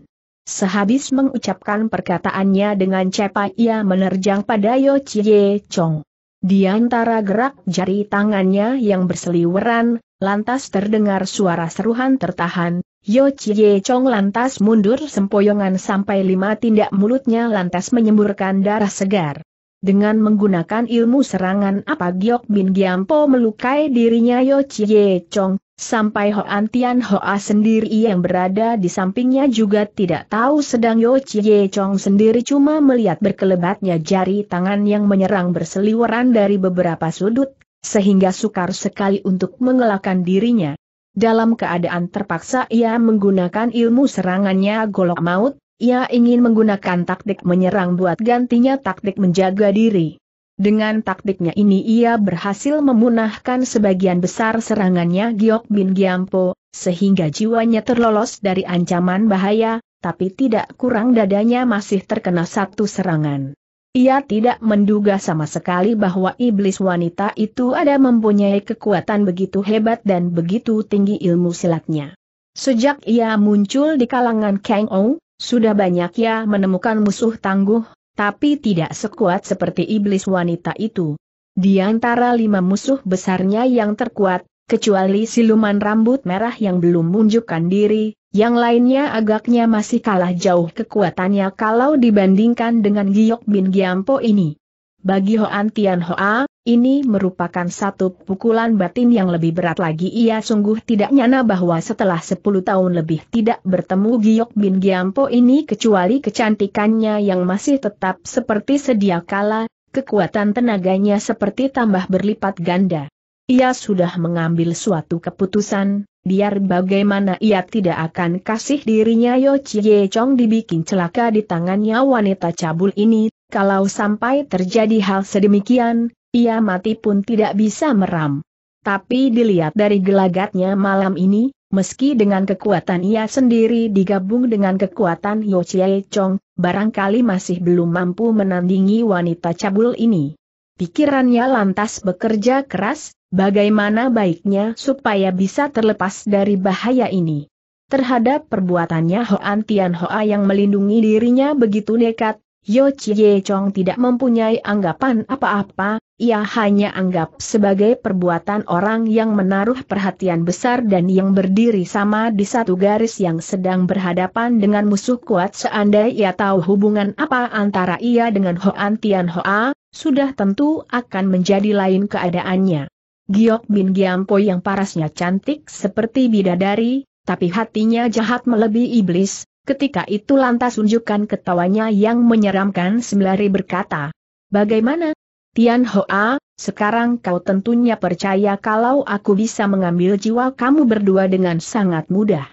Sehabis mengucapkan perkataannya dengan cepat ia menerjang pada Yo Chie Chong. Di antara gerak jari tangannya yang berseliweran, lantas terdengar suara seruhan tertahan, Yo Chie Chong lantas mundur sempoyongan sampai lima tindak mulutnya lantas menyemburkan darah segar. Dengan menggunakan ilmu serangan apa Giok Bin Giampo melukai dirinya Yo Chie Chong, Sampai Hoan Tian Hoa sendiri yang berada di sampingnya juga tidak tahu sedang Yo Chie Chong sendiri cuma melihat berkelebatnya jari tangan yang menyerang berseliweran dari beberapa sudut, sehingga sukar sekali untuk mengelakkan dirinya. Dalam keadaan terpaksa ia menggunakan ilmu serangannya golok maut, ia ingin menggunakan taktik menyerang buat gantinya taktik menjaga diri. Dengan taktiknya ini ia berhasil memunahkan sebagian besar serangannya Giok Bin Giampo, sehingga jiwanya terlolos dari ancaman bahaya, tapi tidak kurang dadanya masih terkena satu serangan. Ia tidak menduga sama sekali bahwa iblis wanita itu ada mempunyai kekuatan begitu hebat dan begitu tinggi ilmu silatnya. Sejak ia muncul di kalangan Kang Ou, sudah banyak ia menemukan musuh tangguh, tapi tidak sekuat seperti iblis wanita itu. Di antara lima musuh besarnya yang terkuat, kecuali siluman rambut merah yang belum menunjukkan diri, yang lainnya agaknya masih kalah jauh kekuatannya kalau dibandingkan dengan Giok Bin Giampo ini. Bagi Hoan Tian Hoa, ini merupakan satu pukulan batin yang lebih berat lagi ia sungguh tidak nyana bahwa setelah 10 tahun lebih tidak bertemu Giok Bin Giampo ini kecuali kecantikannya yang masih tetap seperti sedia kala, kekuatan tenaganya seperti tambah berlipat ganda. Ia sudah mengambil suatu keputusan, biar bagaimana ia tidak akan kasih dirinya Yo Chie Chong dibikin celaka di tangannya wanita cabul ini, kalau sampai terjadi hal sedemikian, ia mati pun tidak bisa meram. Tapi dilihat dari gelagatnya malam ini, meski dengan kekuatan ia sendiri digabung dengan kekuatan Yo Chie Chong, barangkali masih belum mampu menandingi wanita cabul ini. Pikirannya lantas bekerja keras, bagaimana baiknya supaya bisa terlepas dari bahaya ini. Terhadap perbuatannya Hoan Tian Hoa yang melindungi dirinya begitu nekat, Yo Chie Chong tidak mempunyai anggapan apa-apa, ia hanya anggap sebagai perbuatan orang yang menaruh perhatian besar dan yang berdiri sama di satu garis yang sedang berhadapan dengan musuh kuat seandainya ia tahu hubungan apa antara ia dengan Hoan Tian Hoa, sudah tentu akan menjadi lain keadaannya. Giok Bin Giampo yang parasnya cantik seperti bidadari, tapi hatinya jahat melebihi iblis, ketika itu lantas unjukkan ketawanya yang menyeramkan sembari berkata, Bagaimana, Tian Hoa, sekarang kau tentunya percaya kalau aku bisa mengambil jiwa kamu berdua dengan sangat mudah.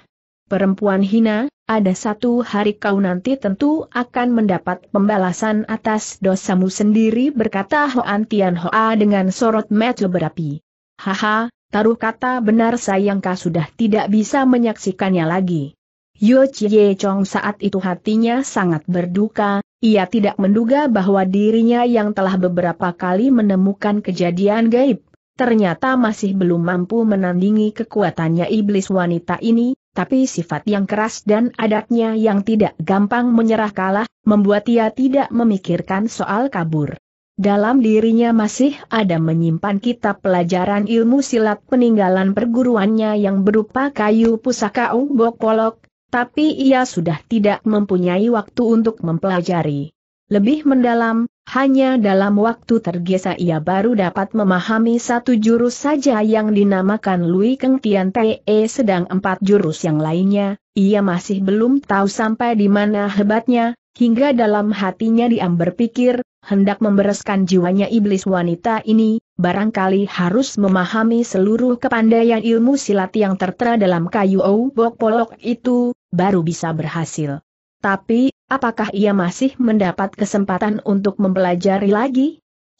Perempuan hina, ada satu hari kau nanti tentu akan mendapat pembalasan atas dosamu sendiri berkata Hoan Tian Hoa dengan sorot mata berapi. Haha, taruh kata benar sayang kau sudah tidak bisa menyaksikannya lagi. Yo Chie Chong saat itu hatinya sangat berduka, ia tidak menduga bahwa dirinya yang telah beberapa kali menemukan kejadian gaib, ternyata masih belum mampu menandingi kekuatannya iblis wanita ini, tapi sifat yang keras dan adatnya yang tidak gampang menyerah kalah, membuat ia tidak memikirkan soal kabur. Dalam dirinya masih ada menyimpan kitab pelajaran ilmu silat peninggalan perguruannya yang berupa kayu pusaka Umbok Polok, tapi ia sudah tidak mempunyai waktu untuk mempelajari. Lebih mendalam, hanya dalam waktu tergesa ia baru dapat memahami satu jurus saja yang dinamakan Lui Keng Tian Te, sedang empat jurus yang lainnya, ia masih belum tahu sampai di mana hebatnya, hingga dalam hatinya diam berpikir, hendak membereskan jiwanya iblis wanita ini, barangkali harus memahami seluruh kepandaian ilmu silat yang tertera dalam kayu obok polok itu, baru bisa berhasil. Tapi, apakah ia masih mendapat kesempatan untuk mempelajari lagi?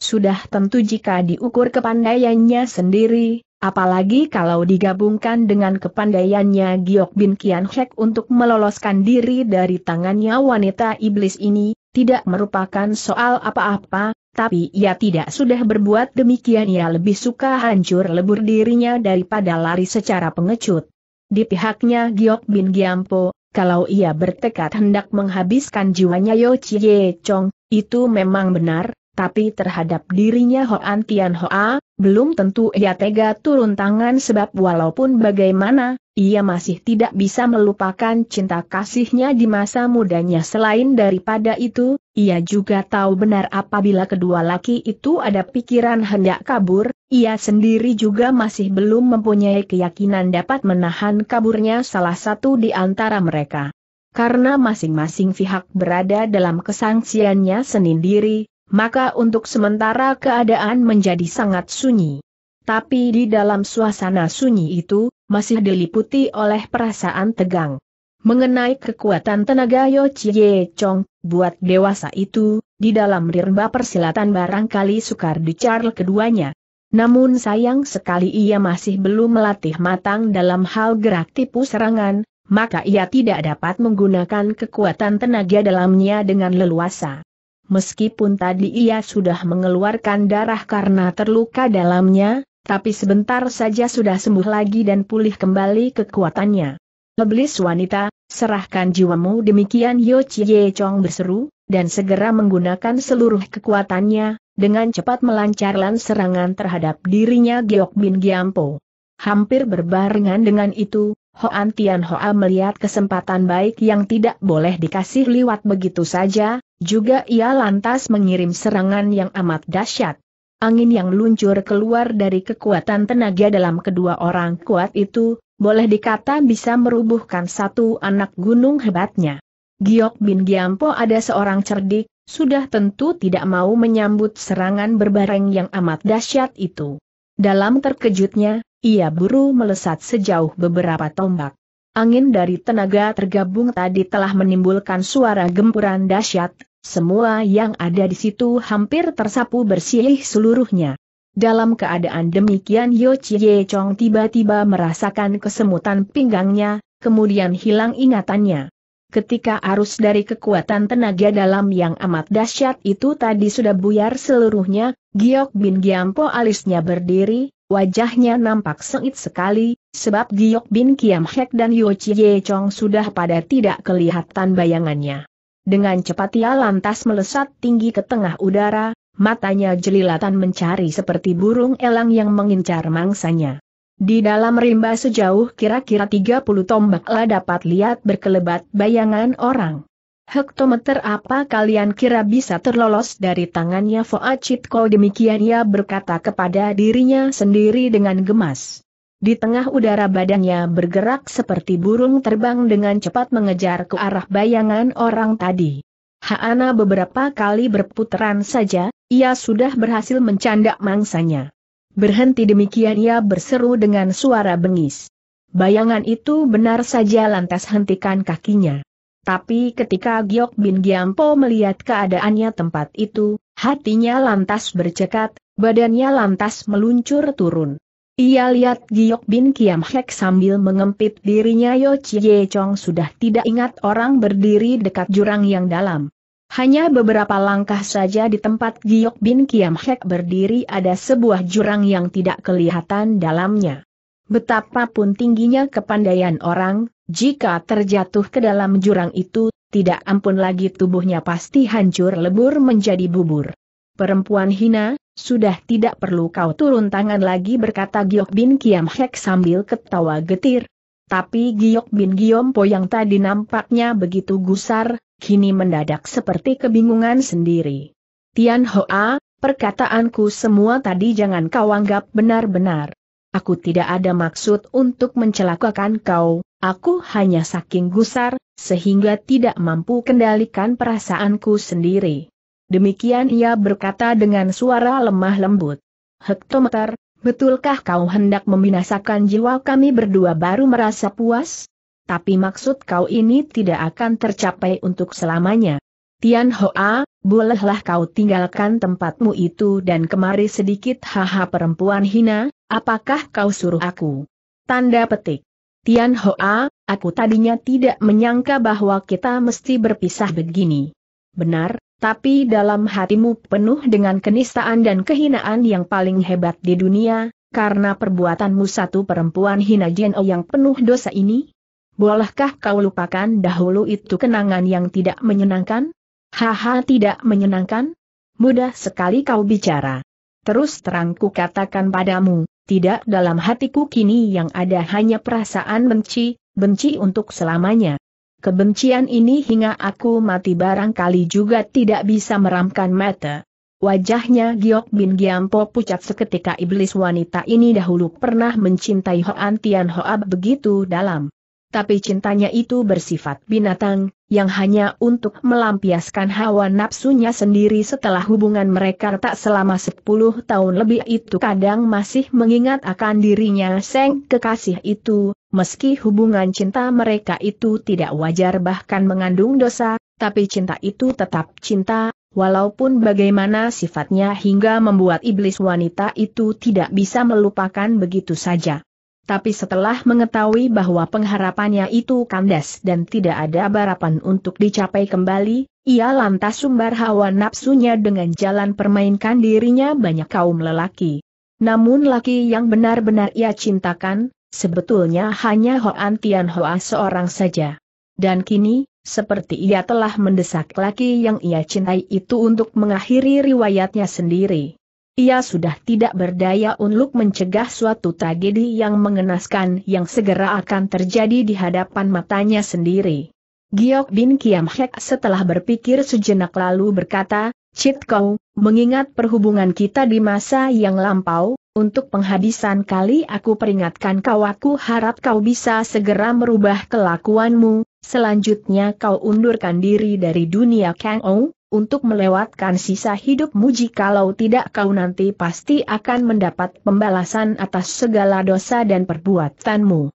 Sudah tentu jika diukur kepandaiannya sendiri, apalagi kalau digabungkan dengan kepandaiannya Giok Bin Kian Hek untuk meloloskan diri dari tangannya wanita iblis ini, tidak merupakan soal apa-apa, tapi ia tidak sudah berbuat demikian ia lebih suka hancur lebur dirinya daripada lari secara pengecut. Di pihaknya Giok Bin Giampo, kalau ia bertekad hendak menghabiskan jiwanya Yo Chie Chong, itu memang benar, tapi terhadap dirinya Hoan Tian Hoa, belum tentu ia tega turun tangan sebab walaupun bagaimana, ia masih tidak bisa melupakan cinta kasihnya di masa mudanya. Selain daripada itu, ia juga tahu benar apabila kedua laki itu ada pikiran hendak kabur, ia sendiri juga masih belum mempunyai keyakinan dapat menahan kaburnya salah satu di antara mereka. Karena masing-masing pihak berada dalam kesangsiannya sendiri, maka untuk sementara keadaan menjadi sangat sunyi. Tapi di dalam suasana sunyi itu, masih diliputi oleh perasaan tegang. Mengenai kekuatan tenaga Yo Chie Chong, buat dewasa itu, di dalam rirba persilatan barangkali sukar dicar keduanya. Namun sayang sekali ia masih belum melatih matang dalam hal gerak tipu serangan, maka ia tidak dapat menggunakan kekuatan tenaga dalamnya dengan leluasa meskipun tadi ia sudah mengeluarkan darah karena terluka dalamnya, tapi sebentar saja sudah sembuh lagi dan pulih kembali kekuatannya. Leblis wanita, serahkan jiwamu demikian Yo Chie Chong berseru, dan segera menggunakan seluruh kekuatannya, dengan cepat melancarkan serangan terhadap dirinya Giok Bin Giampo. Hampir berbarengan dengan itu, Hoan Tian Hoa melihat kesempatan baik yang tidak boleh dikasih liwat begitu saja, juga ia lantas mengirim serangan yang amat dahsyat. Angin yang luncur keluar dari kekuatan tenaga dalam kedua orang kuat itu, boleh dikata bisa merubuhkan satu anak gunung hebatnya. Giok Bin Giampo ada seorang cerdik, sudah tentu tidak mau menyambut serangan berbareng yang amat dahsyat itu. Dalam terkejutnya, ia buru melesat sejauh beberapa tombak. Angin dari tenaga tergabung tadi telah menimbulkan suara gempuran dahsyat, semua yang ada di situ hampir tersapu bersih seluruhnya. Dalam keadaan demikian Yo Chie Chong tiba-tiba merasakan kesemutan pinggangnya, kemudian hilang ingatannya. Ketika arus dari kekuatan tenaga dalam yang amat dahsyat itu tadi sudah buyar seluruhnya, Giok Bin Giampo alisnya berdiri, Wajahnya nampak sengit sekali, sebab Giok Bin Kiam Hek dan Yo Chie Chong sudah pada tidak kelihatan bayangannya. Dengan cepat ia lantas melesat tinggi ke tengah udara, matanya jelilatan mencari seperti burung elang yang mengincar mangsanya. Di dalam rimba sejauh kira-kira 30 tombaklah dapat lihat berkelebat bayangan orang. Hektometer apa kalian kira bisa terlolos dari tangannya Foa kau demikian ia berkata kepada dirinya sendiri dengan gemas. Di tengah udara badannya bergerak seperti burung terbang dengan cepat mengejar ke arah bayangan orang tadi. Haana beberapa kali berputaran saja, ia sudah berhasil mencandak mangsanya. Berhenti demikian ia berseru dengan suara bengis. Bayangan itu benar saja lantas hentikan kakinya. Tapi ketika Giok Bin Giampo melihat keadaannya tempat itu, hatinya lantas bercekat, badannya lantas meluncur turun. Ia lihat Giok Bin Kiam Hek sambil mengempit dirinya Yo Chie Chong sudah tidak ingat orang berdiri dekat jurang yang dalam. Hanya beberapa langkah saja di tempat Giok Bin Kiam Hek berdiri ada sebuah jurang yang tidak kelihatan dalamnya. Betapapun tingginya kepandaian orang, jika terjatuh ke dalam jurang itu, tidak ampun lagi tubuhnya pasti hancur lebur menjadi bubur. Perempuan hina, sudah tidak perlu kau turun tangan lagi berkata Giok Bin Kiam Hek sambil ketawa getir. Tapi Giok Bin Po yang tadi nampaknya begitu gusar, kini mendadak seperti kebingungan sendiri. Tian Hoa, perkataanku semua tadi jangan kau anggap benar-benar. Aku tidak ada maksud untuk mencelakakan kau, Aku hanya saking gusar, sehingga tidak mampu kendalikan perasaanku sendiri. Demikian ia berkata dengan suara lemah lembut. Hektometer, betulkah kau hendak membinasakan jiwa kami berdua baru merasa puas? Tapi maksud kau ini tidak akan tercapai untuk selamanya. Tian Hoa, bolehlah kau tinggalkan tempatmu itu dan kemari sedikit haha perempuan hina, apakah kau suruh aku? Tanda petik. Tian Hoa, aku tadinya tidak menyangka bahwa kita mesti berpisah begini. Benar, tapi dalam hatimu penuh dengan kenistaan dan kehinaan yang paling hebat di dunia, karena perbuatanmu satu perempuan hina Jeno yang penuh dosa ini? Bolehkah kau lupakan dahulu itu kenangan yang tidak menyenangkan? Haha tidak menyenangkan? Mudah sekali kau bicara. Terus terangku katakan padamu, tidak dalam hatiku kini yang ada hanya perasaan benci, benci untuk selamanya. Kebencian ini hingga aku mati barangkali juga tidak bisa meramkan mata. Wajahnya Giok Bin Giampo pucat seketika iblis wanita ini dahulu pernah mencintai Hoan Tian Hoa begitu dalam tapi cintanya itu bersifat binatang, yang hanya untuk melampiaskan hawa nafsunya sendiri setelah hubungan mereka tak selama 10 tahun lebih itu kadang masih mengingat akan dirinya seng kekasih itu, meski hubungan cinta mereka itu tidak wajar bahkan mengandung dosa, tapi cinta itu tetap cinta, walaupun bagaimana sifatnya hingga membuat iblis wanita itu tidak bisa melupakan begitu saja. Tapi setelah mengetahui bahwa pengharapannya itu kandas dan tidak ada barapan untuk dicapai kembali, ia lantas sumbar hawa nafsunya dengan jalan permainkan dirinya banyak kaum lelaki. Namun laki yang benar-benar ia cintakan, sebetulnya hanya Hoan Tian Hoa seorang saja. Dan kini, seperti ia telah mendesak laki yang ia cintai itu untuk mengakhiri riwayatnya sendiri. Ia sudah tidak berdaya untuk mencegah suatu tragedi yang mengenaskan yang segera akan terjadi di hadapan matanya sendiri. Giok Bin Kiam Hek setelah berpikir sejenak lalu berkata, Cit Kau, mengingat perhubungan kita di masa yang lampau, untuk penghabisan kali aku peringatkan kau aku harap kau bisa segera merubah kelakuanmu, selanjutnya kau undurkan diri dari dunia Kang Ou, untuk melewatkan sisa hidupmu jikalau tidak kau nanti pasti akan mendapat pembalasan atas segala dosa dan perbuatanmu.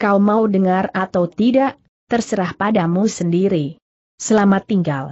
Kau mau dengar atau tidak, terserah padamu sendiri. Selamat tinggal.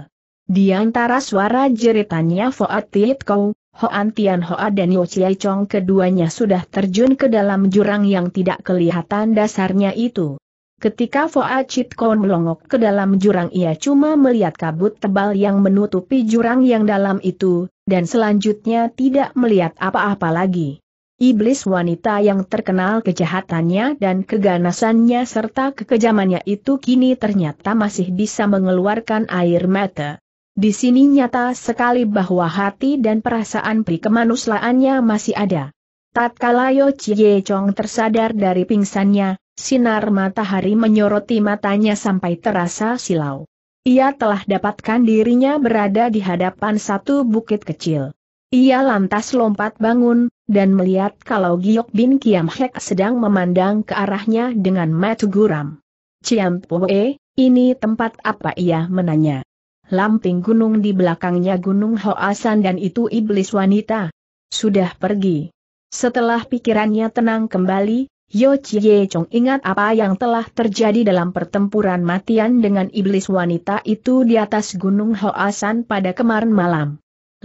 Di antara suara jeritannya Foat Tiet Kau, Hoan Tian Hoa dan Yo Chong keduanya sudah terjun ke dalam jurang yang tidak kelihatan dasarnya itu. Ketika Foa Chitkon melongok ke dalam jurang ia cuma melihat kabut tebal yang menutupi jurang yang dalam itu, dan selanjutnya tidak melihat apa-apa lagi. Iblis wanita yang terkenal kejahatannya dan keganasannya serta kekejamannya itu kini ternyata masih bisa mengeluarkan air mata. Di sini nyata sekali bahwa hati dan perasaan pri kemanuslaannya masih ada. Tatkala Yo Chie Chong tersadar dari pingsannya, Sinar matahari menyoroti matanya sampai terasa silau. Ia telah dapatkan dirinya berada di hadapan satu bukit kecil. Ia lantas lompat bangun, dan melihat kalau Giok Bin Kiam Hek sedang memandang ke arahnya dengan mata guram. Ciam Poe, ini tempat apa ia menanya. Lamping gunung di belakangnya gunung Hoasan dan itu iblis wanita. Sudah pergi. Setelah pikirannya tenang kembali, Yo Chie Chong ingat apa yang telah terjadi dalam pertempuran matian dengan iblis wanita itu di atas Gunung Hoasan pada kemarin malam.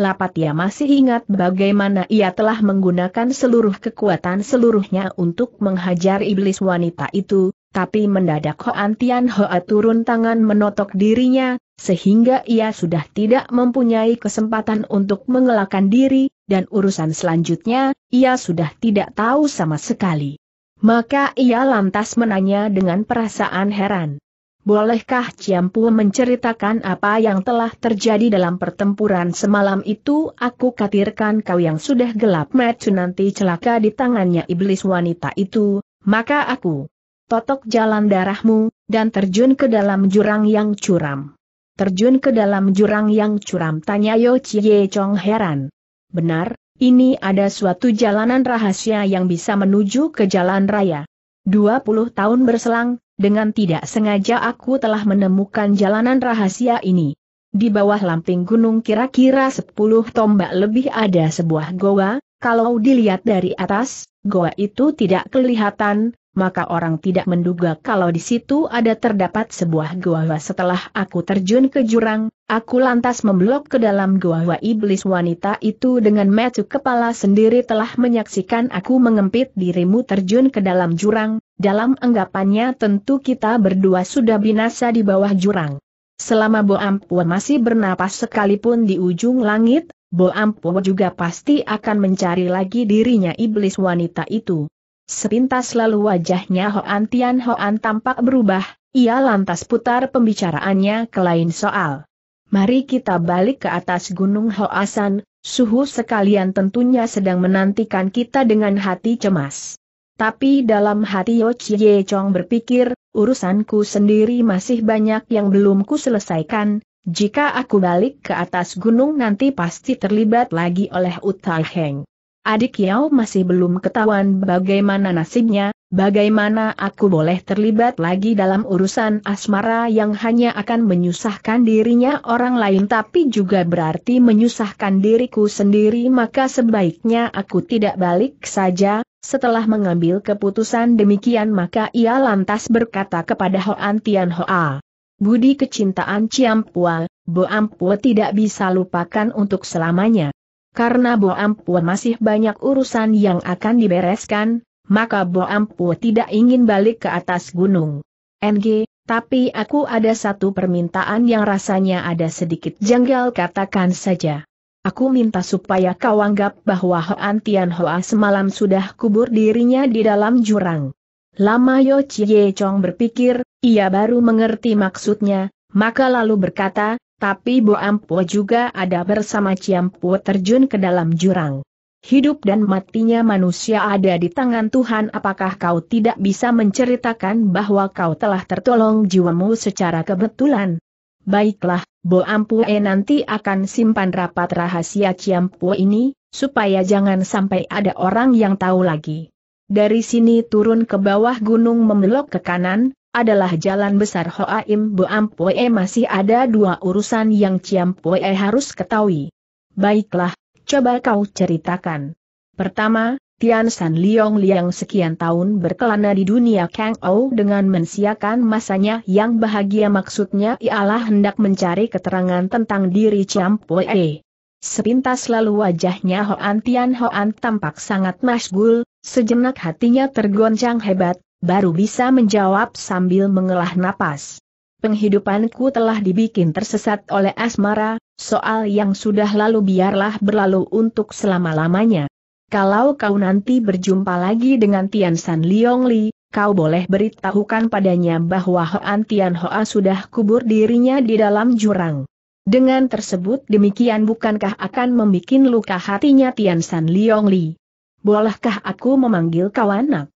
Lapat ia masih ingat bagaimana ia telah menggunakan seluruh kekuatan seluruhnya untuk menghajar iblis wanita itu, tapi mendadak Hoan Tian Hoa turun tangan menotok dirinya, sehingga ia sudah tidak mempunyai kesempatan untuk mengelakkan diri, dan urusan selanjutnya, ia sudah tidak tahu sama sekali. Maka ia lantas menanya dengan perasaan heran. Bolehkah Ciampu menceritakan apa yang telah terjadi dalam pertempuran semalam itu? Aku khawatirkan kau yang sudah gelap metu nanti celaka di tangannya iblis wanita itu, maka aku totok jalan darahmu, dan terjun ke dalam jurang yang curam. Terjun ke dalam jurang yang curam tanya Yo Chie Chong heran. Benar, ini ada suatu jalanan rahasia yang bisa menuju ke jalan raya. 20 tahun berselang, dengan tidak sengaja aku telah menemukan jalanan rahasia ini. Di bawah lamping gunung kira-kira 10 tombak lebih ada sebuah goa, kalau dilihat dari atas, goa itu tidak kelihatan, maka orang tidak menduga kalau di situ ada terdapat sebuah gua-gua. setelah aku terjun ke jurang, aku lantas memblok ke dalam gua-gua iblis wanita itu dengan metu kepala sendiri telah menyaksikan aku mengempit dirimu terjun ke dalam jurang, dalam anggapannya tentu kita berdua sudah binasa di bawah jurang. Selama Bo Ampua masih bernapas sekalipun di ujung langit, Bo Ampua juga pasti akan mencari lagi dirinya iblis wanita itu. Sepintas lalu wajahnya Hoan Tian Hoan tampak berubah, ia lantas putar pembicaraannya ke lain soal. Mari kita balik ke atas Gunung Hoasan, suhu sekalian tentunya sedang menantikan kita dengan hati cemas. Tapi dalam hati Yo Chie Chong berpikir, urusanku sendiri masih banyak yang belum ku selesaikan, jika aku balik ke atas gunung nanti pasti terlibat lagi oleh Utai Heng. Adik Yao masih belum ketahuan bagaimana nasibnya, bagaimana aku boleh terlibat lagi dalam urusan asmara yang hanya akan menyusahkan dirinya orang lain tapi juga berarti menyusahkan diriku sendiri maka sebaiknya aku tidak balik saja, setelah mengambil keputusan demikian maka ia lantas berkata kepada Hoan Tian Hoa. Budi kecintaan Ciampua, Boampua tidak bisa lupakan untuk selamanya. Karena Bo Ampua masih banyak urusan yang akan dibereskan, maka Bo Ampua tidak ingin balik ke atas gunung. NG, tapi aku ada satu permintaan yang rasanya ada sedikit janggal katakan saja. Aku minta supaya kau anggap bahwa Hoan Tian Hoa semalam sudah kubur dirinya di dalam jurang. Lama Yo Chie Chong berpikir, ia baru mengerti maksudnya, maka lalu berkata, tapi Bo Ampo juga ada bersama Ciampo terjun ke dalam jurang. Hidup dan matinya manusia ada di tangan Tuhan apakah kau tidak bisa menceritakan bahwa kau telah tertolong jiwamu secara kebetulan? Baiklah, Bo Ampue eh, nanti akan simpan rapat rahasia Ciampu ini, supaya jangan sampai ada orang yang tahu lagi. Dari sini turun ke bawah gunung memelok ke kanan, adalah jalan besar Hoaim Poe masih ada dua urusan yang Ciam Poe harus ketahui. Baiklah, coba kau ceritakan. Pertama, Tian San Liong Liang sekian tahun berkelana di dunia Kang Ou dengan mensiakan masanya yang bahagia maksudnya ialah hendak mencari keterangan tentang diri Ciam Poe. Sepintas lalu wajahnya Hoan Tian Hoan tampak sangat masgul, sejenak hatinya tergoncang hebat, baru bisa menjawab sambil mengelah napas. Penghidupanku telah dibikin tersesat oleh asmara, soal yang sudah lalu biarlah berlalu untuk selama-lamanya. Kalau kau nanti berjumpa lagi dengan Tian San Liong Li, kau boleh beritahukan padanya bahwa Hoan Tian Hoa sudah kubur dirinya di dalam jurang. Dengan tersebut demikian bukankah akan membuat luka hatinya Tian San Liong Li? Bolehkah aku memanggil kau anak?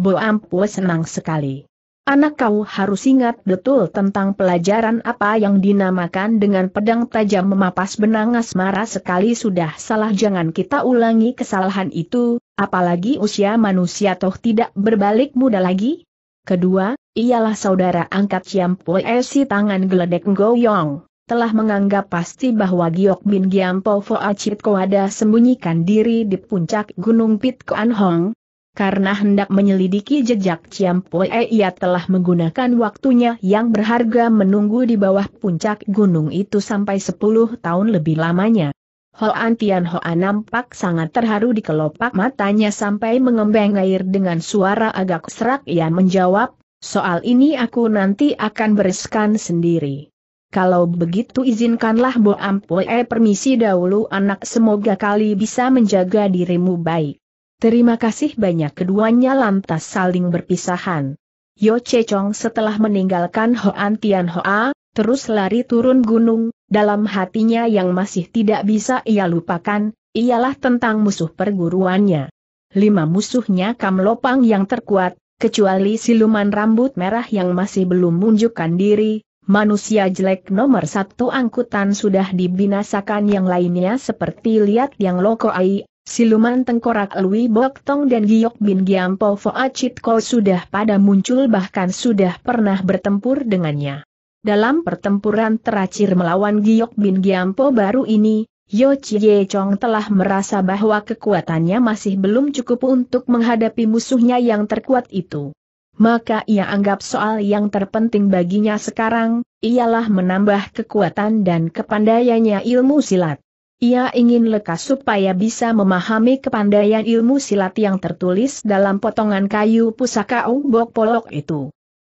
Bo Boampu senang sekali. Anak kau harus ingat betul tentang pelajaran apa yang dinamakan dengan pedang tajam memapas benang asmara sekali sudah salah jangan kita ulangi kesalahan itu, apalagi usia manusia toh tidak berbalik muda lagi. Kedua, ialah saudara angkat Chiam Pue si tangan geledek Goyong, telah menganggap pasti bahwa Giok Bin Giampo Foa Chit ada sembunyikan diri di puncak Gunung Pit Koan Hong, karena hendak menyelidiki jejak Ciam Poe ia telah menggunakan waktunya yang berharga menunggu di bawah puncak gunung itu sampai 10 tahun lebih lamanya. Hoan Tian Hoa nampak sangat terharu di kelopak matanya sampai mengembang air dengan suara agak serak ia menjawab, soal ini aku nanti akan bereskan sendiri. Kalau begitu izinkanlah Bo Ampoe permisi dahulu anak semoga kali bisa menjaga dirimu baik. Terima kasih banyak keduanya lantas saling berpisahan. Yo Cecong Chong setelah meninggalkan Hoan Tian Hoa, terus lari turun gunung, dalam hatinya yang masih tidak bisa ia lupakan, ialah tentang musuh perguruannya. Lima musuhnya Kam Lopang yang terkuat, kecuali siluman rambut merah yang masih belum menunjukkan diri, manusia jelek nomor satu angkutan sudah dibinasakan yang lainnya seperti lihat yang Loko Ai, Siluman tengkorak Lui Bok Tong dan Giok Bin Giampo fo Chit Ko sudah pada muncul bahkan sudah pernah bertempur dengannya. Dalam pertempuran terakhir melawan Giok Bin Giampo baru ini, Yo Chie Chong telah merasa bahwa kekuatannya masih belum cukup untuk menghadapi musuhnya yang terkuat itu. Maka ia anggap soal yang terpenting baginya sekarang, ialah menambah kekuatan dan kepandaiannya ilmu silat. Ia ingin lekas supaya bisa memahami kepandaian ilmu silat yang tertulis dalam potongan kayu pusaka Bok Polok itu.